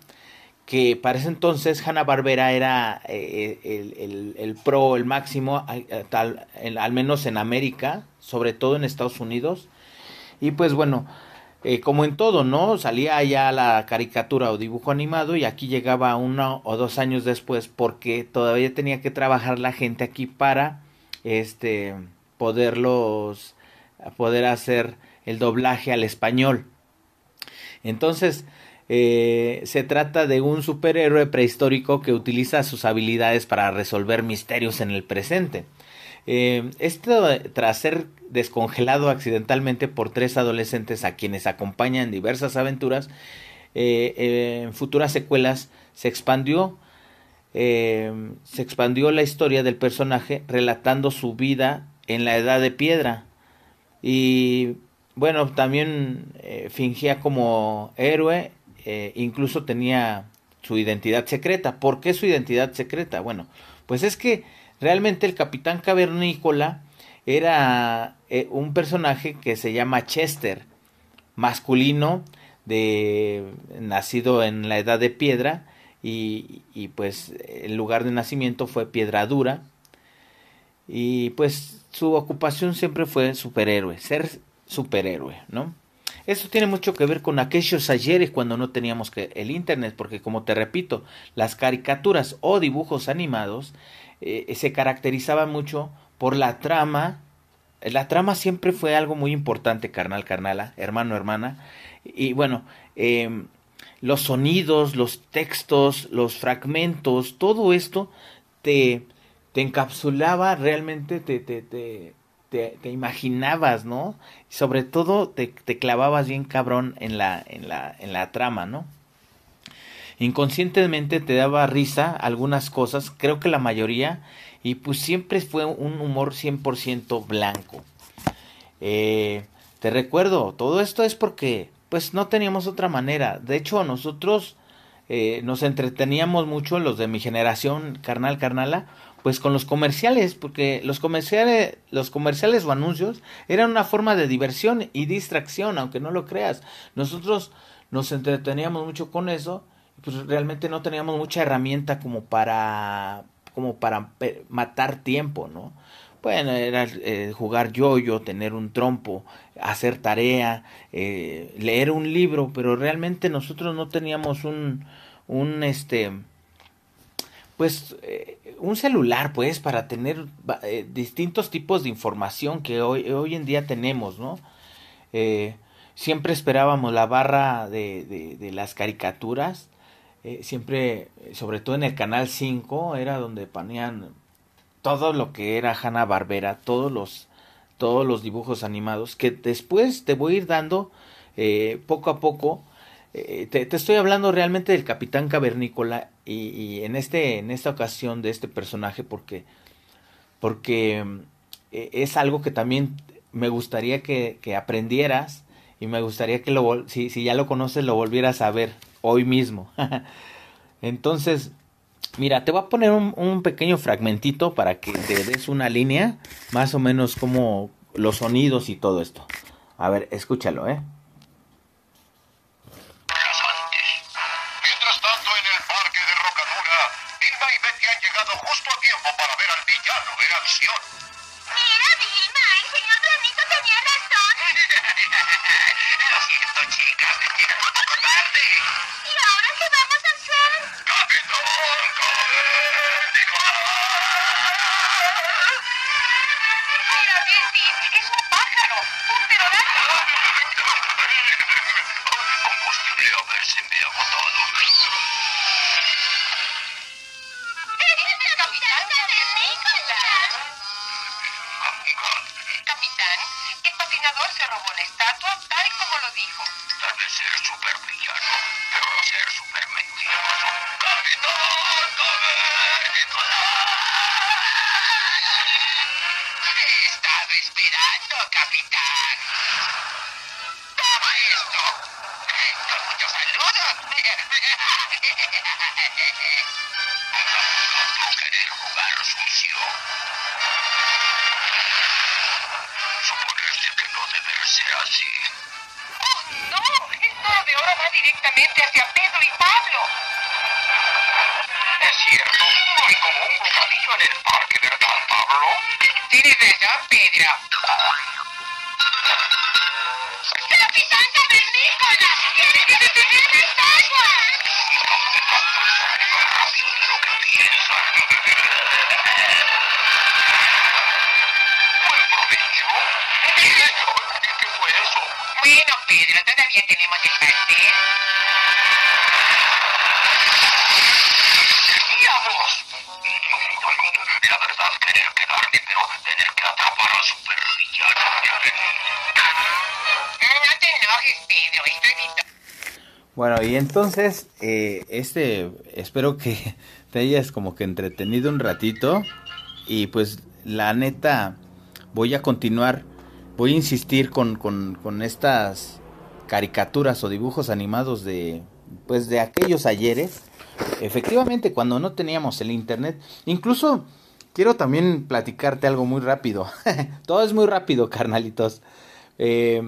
Que para ese entonces Hanna-Barbera era eh, eh, el, el, el, pro, el máximo, al menos en América, sobre todo en Estados Unidos. Y pues bueno, eh, como en todo, ¿no? Salía ya la caricatura o dibujo animado y aquí llegaba uno o dos años después porque todavía tenía que trabajar la gente aquí para este poderlos poder hacer el doblaje al español. Entonces, eh, se trata de un superhéroe prehistórico que utiliza sus habilidades para resolver misterios en el presente. Eh, esto tras ser descongelado accidentalmente por tres adolescentes a quienes Acompaña en diversas aventuras, eh, eh, en futuras secuelas se expandió, se expandió la historia del personaje relatando su vida en la edad de piedra y bueno también fingía como héroe incluso tenía su identidad secreta. ¿Por qué su identidad secreta? Bueno, pues es que Realmente el capitán cavernícola era eh, un personaje que se llama Chester, masculino, de, nacido en la edad de piedra, y, y pues el lugar de nacimiento fue Piedra Dura, y pues su ocupación siempre fue superhéroe, ser superhéroe, ¿no? Eso tiene mucho que ver con aquellos ayeres cuando no teníamos que el internet, porque como te repito, las caricaturas o dibujos animados eh, eh, se caracterizaba mucho por la trama. La trama siempre fue algo muy importante, carnal, carnala, hermano, hermana. Y bueno, em, los sonidos, los textos, los fragmentos, todo esto te, te encapsulaba realmente, te, te, te, te, imaginabas, ¿no? sobre todo te, clavabas bien cabrón en la, en la, en la trama, ¿no? Inconscientemente te daba risa algunas cosas, creo que la mayoría, y pues siempre fue un humor 100% blanco. Eh, te recuerdo, todo esto es porque pues no teníamos otra manera. De hecho, nosotros eh, nos entreteníamos mucho, los de mi generación, carnal, carnala, pues con los comerciales, porque los comerciales, los comerciales o anuncios eran una forma de diversión y distracción, aunque no lo creas. Nosotros nos entreteníamos mucho con eso pues realmente no teníamos mucha herramienta como para, como para matar tiempo, ¿no? Bueno, era eh, jugar yo -yo, tener un trompo, hacer tarea, eh, leer un libro, pero realmente nosotros no teníamos un, este, pues, eh, un celular, pues, para tener distintos tipos de información que hoy, hoy en día tenemos, ¿no? siempre esperábamos la barra de las caricaturas eh, siempre, sobre todo en el Canal 5, era donde ponían todo lo que era Hanna Barbera, todos los, todos los dibujos animados, que después te voy a ir dando eh, poco a poco. Eh, te, estoy hablando realmente del Capitán Cavernícola y, en, este, en esta ocasión de este personaje porque, porque es algo que también me gustaría que, aprendieras y me gustaría que lo, si, si ya lo conoces lo volvieras a ver hoy mismo. Entonces, mira, te voy a poner un, pequeño fragmentito para que te des una línea, más o menos como los sonidos y todo esto. A ver, escúchalo, ¿eh? Bueno, y entonces, eh, este, espero que te hayas como que entretenido un ratito. Y pues, la neta, voy a continuar, voy a insistir con, con, con estas caricaturas o dibujos animados de, pues, de aquellos ayeres. Efectivamente, cuando no teníamos el internet, incluso quiero también platicarte algo muy rápido. Todo es muy rápido, carnalitos. Eh,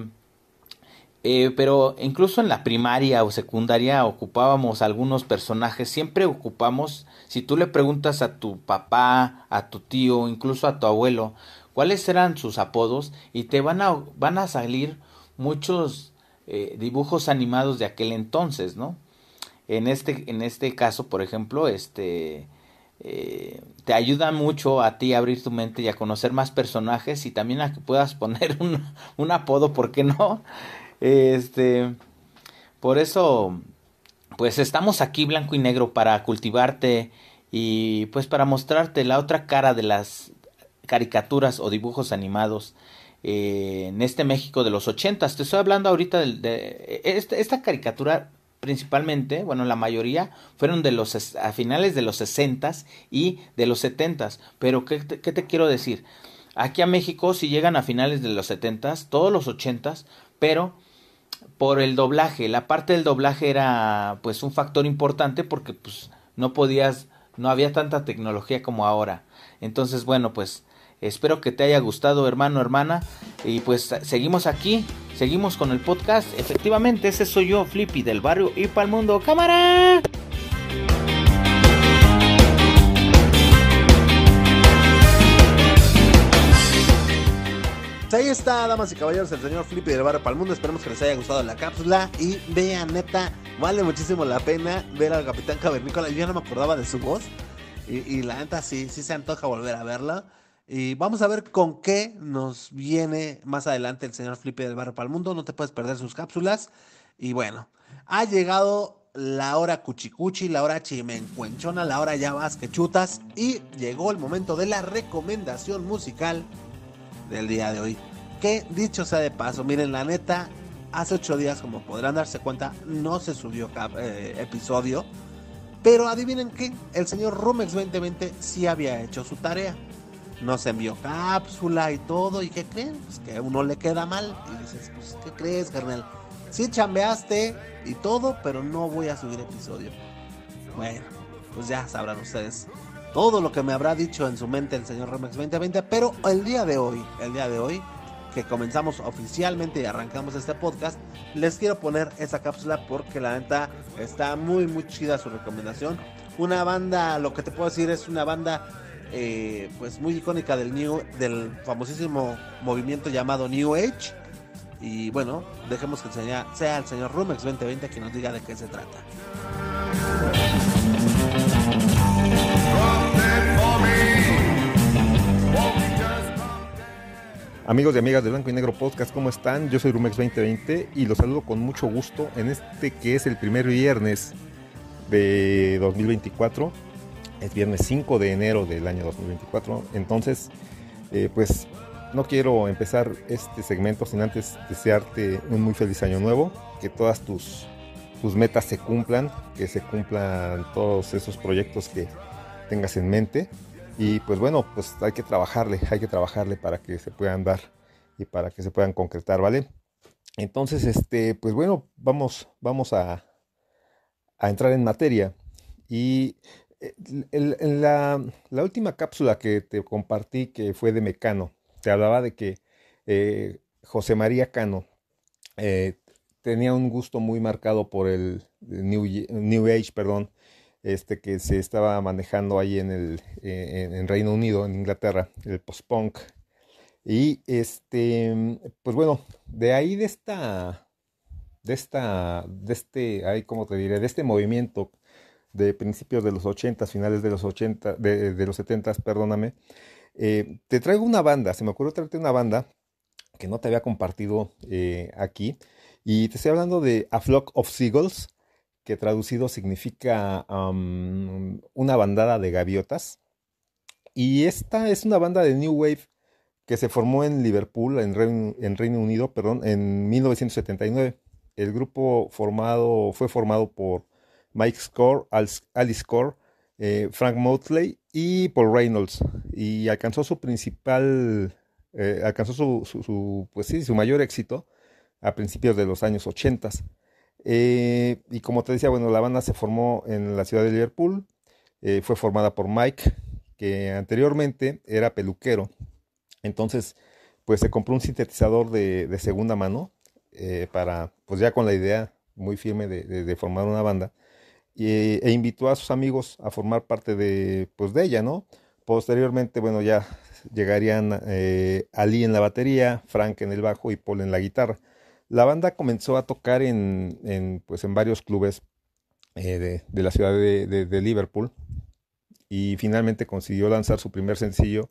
eh, pero incluso en la primaria o secundaria ocupábamos algunos personajes, siempre ocupamos, si tú le preguntas a tu papá, a tu tío, incluso a tu abuelo, cuáles eran sus apodos y te van a, van a salir muchos eh, dibujos animados de aquel entonces, ¿no? En este, en este caso, por ejemplo, este, eh, te ayuda mucho a ti a abrir tu mente y a conocer más personajes y también a que puedas poner un, un apodo, ¿por qué no? Este, por eso, pues estamos aquí blanco y negro para cultivarte y pues para mostrarte la otra cara de las caricaturas o dibujos animados eh, en este México de los ochentas. Te estoy hablando ahorita de, este, esta caricatura principalmente, bueno, la mayoría fueron de los a finales de los sesentas y de los setentas. Pero ¿qué te, qué te quiero decir? Aquí a México si llegan a finales de los setentas, todos los ochentas, pero por el doblaje. La parte del doblaje era pues un factor importante porque pues no podías, no había tanta tecnología como ahora. Entonces, bueno, pues espero que te haya gustado, hermano, hermana. Y pues seguimos aquí, seguimos con el podcast. Efectivamente, ese soy yo, Flippy, del barrio y para el mundo. ¡Cámara! Pues ahí está, damas y caballeros, el señor Flippy del Barrio Palmundo. Esperemos que les haya gustado la cápsula. Y vean, neta, vale muchísimo la pena ver al Capitán Cavernícola. Yo ya no me acordaba de su voz. Y, la neta, sí, sí se antoja volver a verla. Y vamos a ver con qué nos viene más adelante el señor Flippy del Barrio Palmundo. No te puedes perder sus cápsulas. Y bueno, ha llegado la hora cuchicuchi, la hora chimencuenchona, la hora ya vas que chutas. Y llegó el momento de la recomendación musical del día de hoy. Que dicho sea de paso, miren, la neta, hace ocho días, como podrán darse cuenta, no se subió eh, episodio. Pero adivinen qué, el señor Rumex 2020 sí había hecho su tarea. Nos envió cápsula y todo, y ¿qué creen? Pues que uno le queda mal. Y dices, pues, ¿qué crees, carnal? Sí chambeaste y todo, pero no voy a subir episodio. Bueno, pues ya sabrán ustedes todo lo que me habrá dicho en su mente el señor Remex 2020, pero el día de hoy, el día de hoy, que comenzamos oficialmente y arrancamos este podcast, les quiero poner esa cápsula porque la neta está muy, muy chida su recomendación. Una banda, lo que te puedo decir es una banda eh, pues muy icónica del, new, del famosísimo movimiento llamado New Age. Y bueno, dejemos que sea, sea el señor Rumex 2020 quien nos diga de qué se trata. Amigos y amigas de Blanco y Negro Podcast, ¿cómo están? Yo soy Rumex2020 y los saludo con mucho gusto en este que es el primer viernes de 2024. Es viernes 5 de enero del año 2024. Entonces, eh, pues no quiero empezar este segmento sin antes desearte un muy feliz año nuevo, que todas tus, tus metas se cumplan, que se cumplan todos esos proyectos que tengas en mente y pues bueno, pues hay que trabajarle, hay que trabajarle para que se puedan dar y para que se puedan concretar, ¿vale? Entonces, este, pues bueno, vamos, vamos a, a entrar en materia. Y en eh, la, la, última cápsula que te compartí, que fue de Mecano, te hablaba de que eh, José María Cano eh, tenía un gusto muy marcado por el New, New Age, perdón, este que se estaba manejando ahí en el eh, Reino Unido, en Inglaterra, el post-punk. Y este, pues bueno, de ahí de esta, de esta, de este, ahí te diré, de este movimiento de principios de los 80, finales de los 80, de, los 70, perdóname, eh, te traigo una banda, se me ocurrió traerte una banda que no te había compartido eh, aquí, y te estoy hablando de A Flock of Seagulls, que traducido significa una bandada de gaviotas. Y esta es una banda de New Wave que se formó en Liverpool, en Reino, Unido, perdón, en 1979. El grupo formado, fue formado por Mike Score, Alice Score, eh, Frank Motley y Paul Reynolds. Y alcanzó su principal, eh, alcanzó pues sí, su mayor éxito a principios de los años 80. Eh, y como te decía, bueno, la banda se formó en la ciudad de Liverpool. Eh, fue formada por Mike, que anteriormente era peluquero. Entonces, pues se compró un sintetizador de, segunda mano eh, para, pues ya con la idea muy firme de, formar una banda. E, invitó a sus amigos a formar parte de, pues de ella, ¿no? Posteriormente, bueno, ya llegarían Ali en la batería, Frank en el bajo y Paul en la guitarra. La banda comenzó a tocar en, pues, en varios clubes eh, de, la ciudad de, Liverpool y finalmente consiguió lanzar su primer sencillo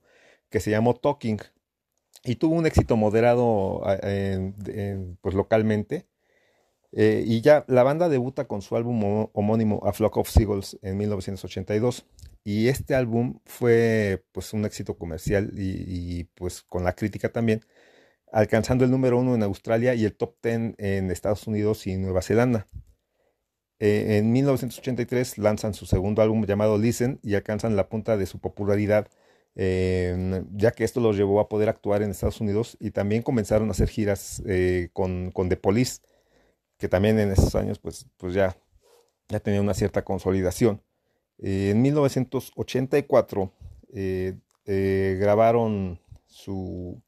que se llamó Talking y tuvo un éxito moderado pues localmente. Eh, y ya la banda debuta con su álbum homónimo A Flock of Seagulls en 1982. Y este álbum fue pues un éxito comercial y, y pues con la crítica también alcanzando el número uno en Australia y el top ten en Estados Unidos y Nueva Zelanda. Eh, en 1983 lanzan su segundo álbum llamado Listen y alcanzan la punta de su popularidad, em, ya que esto los llevó a poder actuar en Estados Unidos y también comenzaron a hacer giras eh, con, con, The Police, que también en esos años pues, pues ya, ya tenía una cierta consolidación. en 1984 eh, grabaron su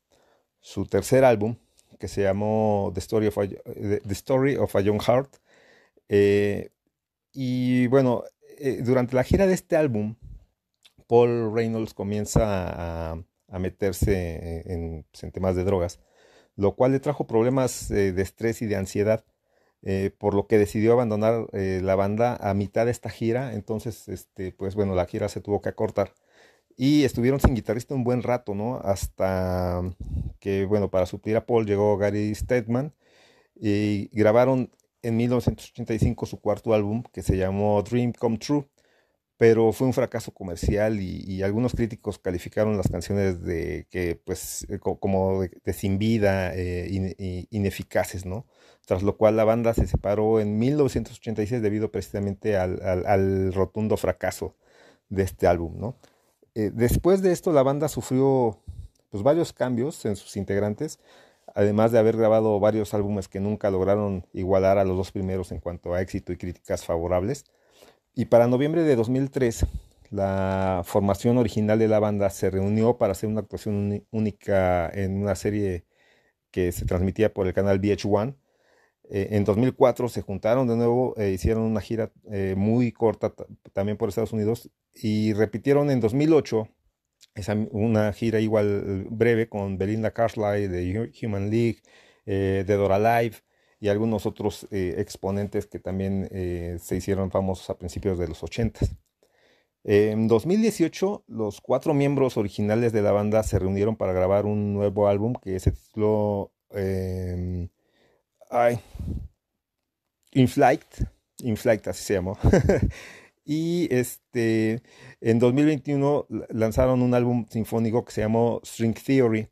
su tercer álbum, que se llamó The Story of a, eh, Young Heart. Eh, y bueno, eh, durante la gira de este álbum, Paul Reynolds comienza a, meterse pues, en, temas de drogas, lo cual le trajo problemas de estrés y de ansiedad. por lo que decidió abandonar la banda a mitad de esta gira, entonces, este, pues bueno, la gira se tuvo que acortar y estuvieron sin guitarrista un buen rato, ¿no? Hasta que, bueno, para suplir a Paul llegó Gary Steadman y grabaron en 1985 su cuarto álbum que se llamó Dream Come True, pero fue un fracaso comercial y, algunos críticos calificaron las canciones de que, pues, eh, como de, sin vida, eh, ineficaces, ¿no? Tras lo cual la banda se separó en 1986 debido precisamente al, al rotundo fracaso de este álbum, ¿no? Eh, después de esto, la banda sufrió pues, varios cambios en sus integrantes, además de haber grabado varios álbumes que nunca lograron igualar a los dos primeros en cuanto a éxito y críticas favorables. Y para noviembre de 2003, la formación original de la banda se reunió para hacer una actuación única en una serie que se transmitía por el canal VH1 eh, en 2004 se juntaron de nuevo, e hicieron una gira eh, muy corta también por Estados Unidos y repitieron en 2008 una gira igual breve con Belinda Carlisle de Human League, de Dora Live y algunos otros exponentes que también se hicieron famosos a principios de los 80. En 2018, los cuatro miembros originales de la banda se reunieron para grabar un nuevo álbum que se tituló em, Ay, Inflight, Inflight así se llamó. y este, en 2021 lanzaron un álbum sinfónico que se llamó String Theory.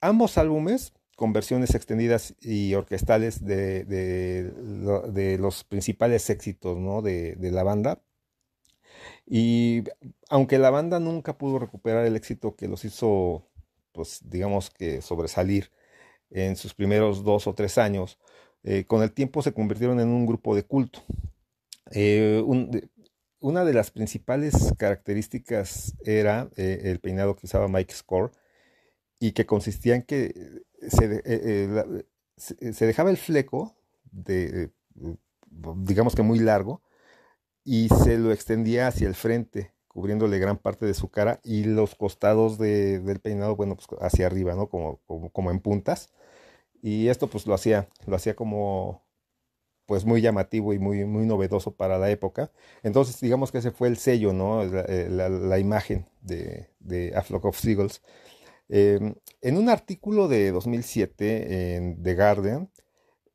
Ambos álbumes con versiones extendidas y orquestales de, de, los principales éxitos de, de la banda. Y aunque la banda nunca pudo recuperar el éxito que los hizo, pues digamos que sobresalir en sus primeros dos o tres años, eh, con el tiempo se convirtieron en un grupo de culto. Eh, una de las principales características era eh, el peinado que usaba Mike Score y que consistía en que se, dejaba el fleco, de, digamos que muy largo, y se lo extendía hacia el frente cubriéndole gran parte de su cara y los costados del peinado, bueno, pues hacia arriba, ¿no? Como, como, en puntas. Y esto pues lo hacía, lo hacía como pues muy llamativo y muy, muy novedoso para la época. Entonces digamos que ese fue el sello, ¿no? Eh, la, imagen de, A Flock of Seagulls. Em, en un artículo de 2007 en The Guardian,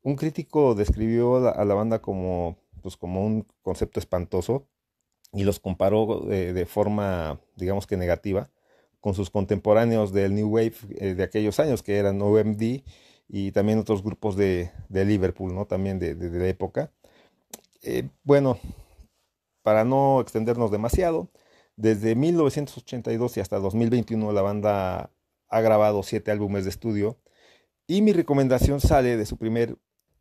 un crítico describió a la banda como, pues, como un concepto espantoso, y los comparó eh, de forma, digamos que negativa, con sus contemporáneos del New Wave eh, de aquellos años, que eran OMD y también otros grupos de, Liverpool, ¿no? También de, la época. Eh, bueno, para no extendernos demasiado, desde 1982 y hasta 2021 la banda ha grabado siete álbumes de estudio y mi recomendación sale de su primer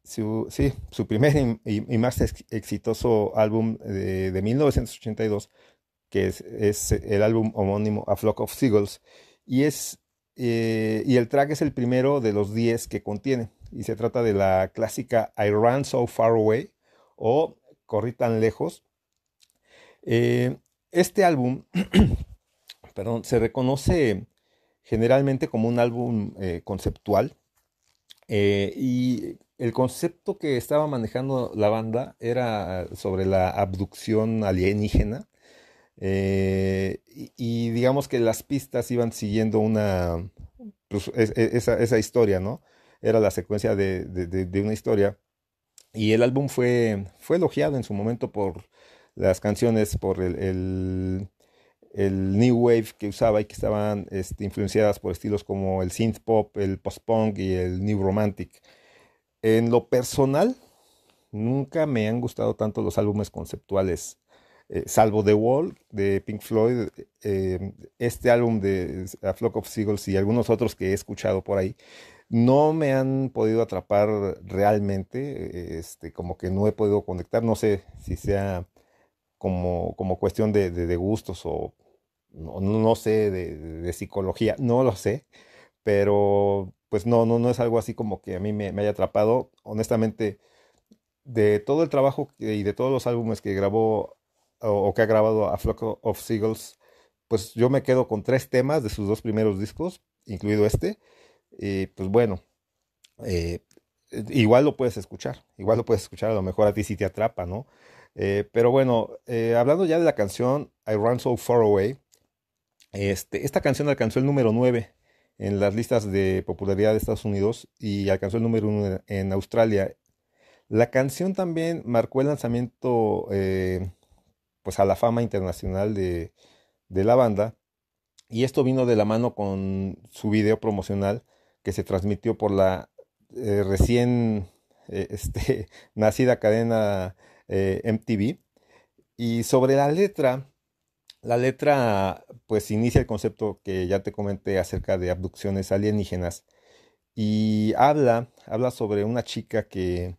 su, sí, su primer y, más exitoso álbum de, 1982, que es, el álbum homónimo A Flock of Seagulls, y, es, eh, y el track es el primero de los 10 que contiene, y se trata de la clásica I Ran So Far Away o Corrí tan lejos. Eh, este álbum perdón, se reconoce generalmente como un álbum eh, conceptual y el concepto que estaba manejando la banda era sobre la abducción alienígena. Eh, y, digamos que las pistas iban siguiendo una. Pues, esa, historia, ¿no? Era la secuencia de, una historia. Y el álbum fue, fue elogiado en su momento por las canciones, por el, new wave que usaba y que estaban este, influenciadas por estilos como el synth pop, el post-punk y el new romantic. En lo personal, nunca me han gustado tanto los álbumes conceptuales. Eh, salvo The Wall de Pink Floyd, em, este álbum de A Flock of Seagulls y algunos otros que he escuchado por ahí, no me han podido atrapar realmente, este, como que no he podido conectar, no sé si sea como, como cuestión de, gustos o no, sé, de, de, psicología, no lo sé, pero pues no, no, no es algo así como que a mí me, haya atrapado. Honestamente, de todo el trabajo y de todos los álbumes que grabó o, que ha grabado a Flock of Seagulls, pues yo me quedo con tres temas de sus dos primeros discos, incluido este. Y pues bueno, eh, igual lo puedes escuchar, igual lo puedes escuchar, a lo mejor a ti sí te atrapa, ¿no? Eh, pero bueno, eh, hablando ya de la canción I Run So Far Away, este, esta canción alcanzó el número 9 en las listas de popularidad de Estados Unidos y alcanzó el número uno en Australia. La canción también marcó el lanzamiento eh, pues a la fama internacional de, la banda y esto vino de la mano con su video promocional que se transmitió por la eh, recién eh, este, nacida cadena MTV. Y sobre la letra, la letra pues inicia el concepto que ya te comenté acerca de abducciones alienígenas y habla, habla sobre una chica que,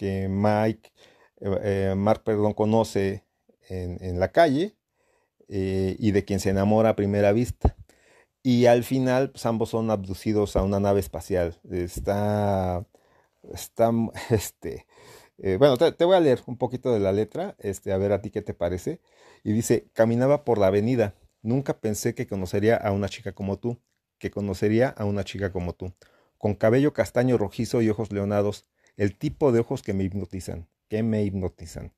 Mike, eh, eh, Mark perdón, conoce en, la calle eh, y de quien se enamora a primera vista. Y al final pues, ambos son abducidos a una nave espacial. Está, está, este, bueno, te, te, voy a leer un poquito de la letra, este, a ver a ti qué te parece. Y dice, caminaba por la avenida. Nunca pensé que conocería a una chica como tú, que conocería a una chica como tú, con cabello castaño rojizo y ojos leonados, el tipo de ojos que me hipnotizan, que me hipnotizan.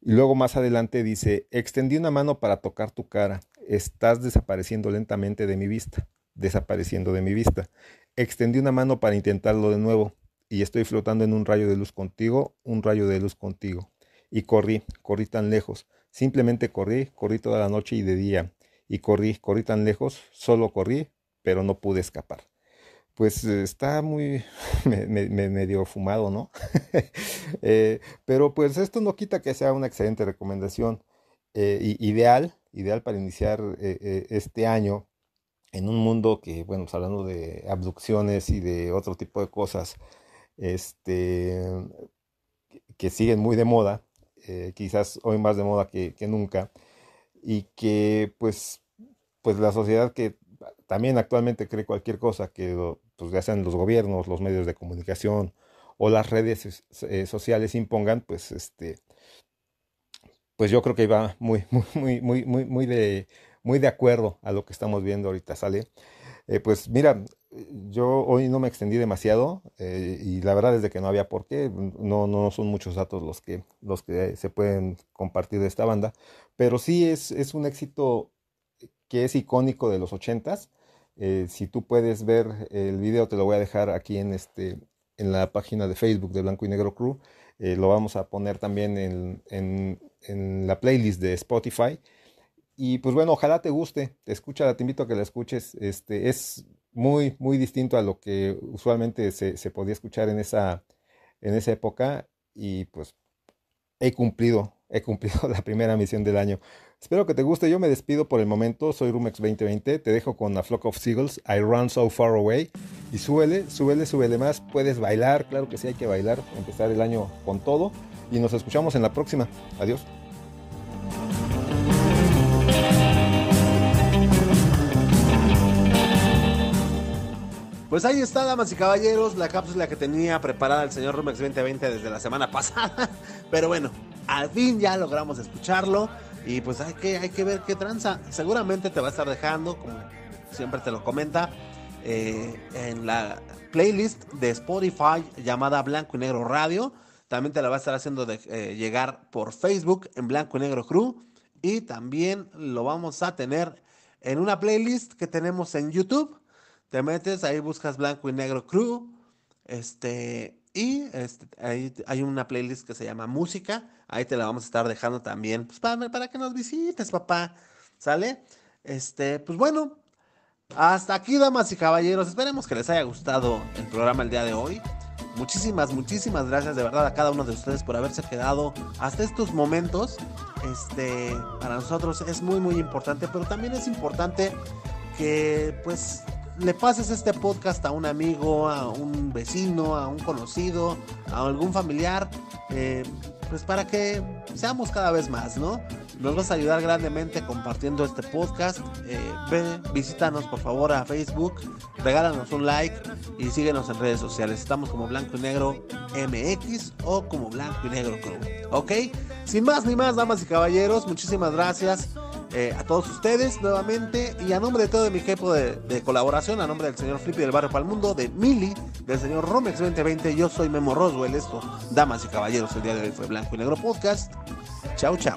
Y luego más adelante dice, extendí una mano para tocar tu cara, estás desapareciendo lentamente de mi vista, desapareciendo de mi vista. Extendí una mano para intentarlo de nuevo, y estoy flotando en un rayo de luz contigo, un rayo de luz contigo. Y corrí, corrí tan lejos, Simplemente corrí, corrí toda la noche y de día. Y corrí, corrí tan lejos, solo corrí, pero no pude escapar. Pues eh, está muy medio fumado, ¿no? Eh, pero pues esto no quita que sea una excelente recomendación. Eh, ideal, ideal para iniciar este año en un mundo que, bueno, pues, hablando de abducciones y de otro tipo de cosas, este, que siguen muy de moda, eh, quizás hoy más de moda que, nunca, y que pues, pues la sociedad que también actualmente cree cualquier cosa, que pues, ya sean los gobiernos, los medios de comunicación o las redes eh, sociales impongan, pues este, pues yo creo que va muy, muy, muy, muy, muy, muy de acuerdo a lo que estamos viendo ahorita, ¿sale? Eh, pues mira, yo hoy no me extendí demasiado eh, y la verdad es de que no había por qué, no, no son muchos datos los que, los que se pueden compartir de esta banda, pero sí es, es un éxito que es icónico de los ochentas. Eh, si tú puedes ver el video, te lo voy a dejar aquí en, este, en la página de Facebook de Blanco y Negro Crew. Eh, lo vamos a poner también en, la playlist de Spotify. Y pues bueno, ojalá te guste, escúchala, te invito a que la escuches. Este, es muy, muy distinto a lo que usualmente se, podía escuchar en esa, en esa época y pues he cumplido, he cumplido la primera misión del año. Espero que te guste, yo me despido por el momento, soy Rumex2020, te dejo con la Flock of Seagulls, I Run So Far Away y súbele, súbele, súbele más, puedes bailar, claro que sí hay que bailar, empezar el año con todo y nos escuchamos en la próxima, adiós. Pues ahí está, damas y caballeros, la cápsula que tenía preparada el señor Rumex 2020 desde la semana pasada. Pero bueno, al fin ya logramos escucharlo. Y pues hay que, hay que ver qué tranza. Seguramente te va a estar dejando, como siempre te lo comenta, eh, en la playlist de Spotify llamada Blanco y Negro Radio. También te la va a estar haciendo de, eh, llegar por Facebook en Blanco y Negro Crew. Y también lo vamos a tener en una playlist que tenemos en YouTube te metes, ahí buscas blanco y negro crew. Este, y este, ahí hay una playlist que se llama Música. Ahí te la vamos a estar dejando también. Pues, para, para que nos visites, papá. ¿Sale? Este, pues bueno. Hasta aquí, damas y caballeros. Esperemos que les haya gustado el programa el día de hoy. Muchísimas, muchísimas gracias de verdad a cada uno de ustedes por haberse quedado hasta estos momentos. Este, para nosotros es muy, muy importante, pero también es importante que, pues, le pases este podcast a un amigo, a un vecino, a un conocido, a algún familiar, eh, pues para que seamos cada vez más, ¿no? Nos vas a ayudar grandemente compartiendo este podcast. Eh, visítanos por favor a Facebook, regálanos un like y síguenos en redes sociales. Estamos como Blanco y Negro MX o como Blanco y Negro Crew, ¿ok? Sin más ni más, damas y caballeros, muchísimas gracias. Eh, a todos ustedes nuevamente y a nombre de todo mi equipo de, colaboración, a nombre del señor Flippy del Barrio Palmundo, de Mili, del señor Romex 2020, yo soy Memo Roswell, esto, damas y caballeros, el día de hoy fue Blanco y Negro Podcast. Chao, chao.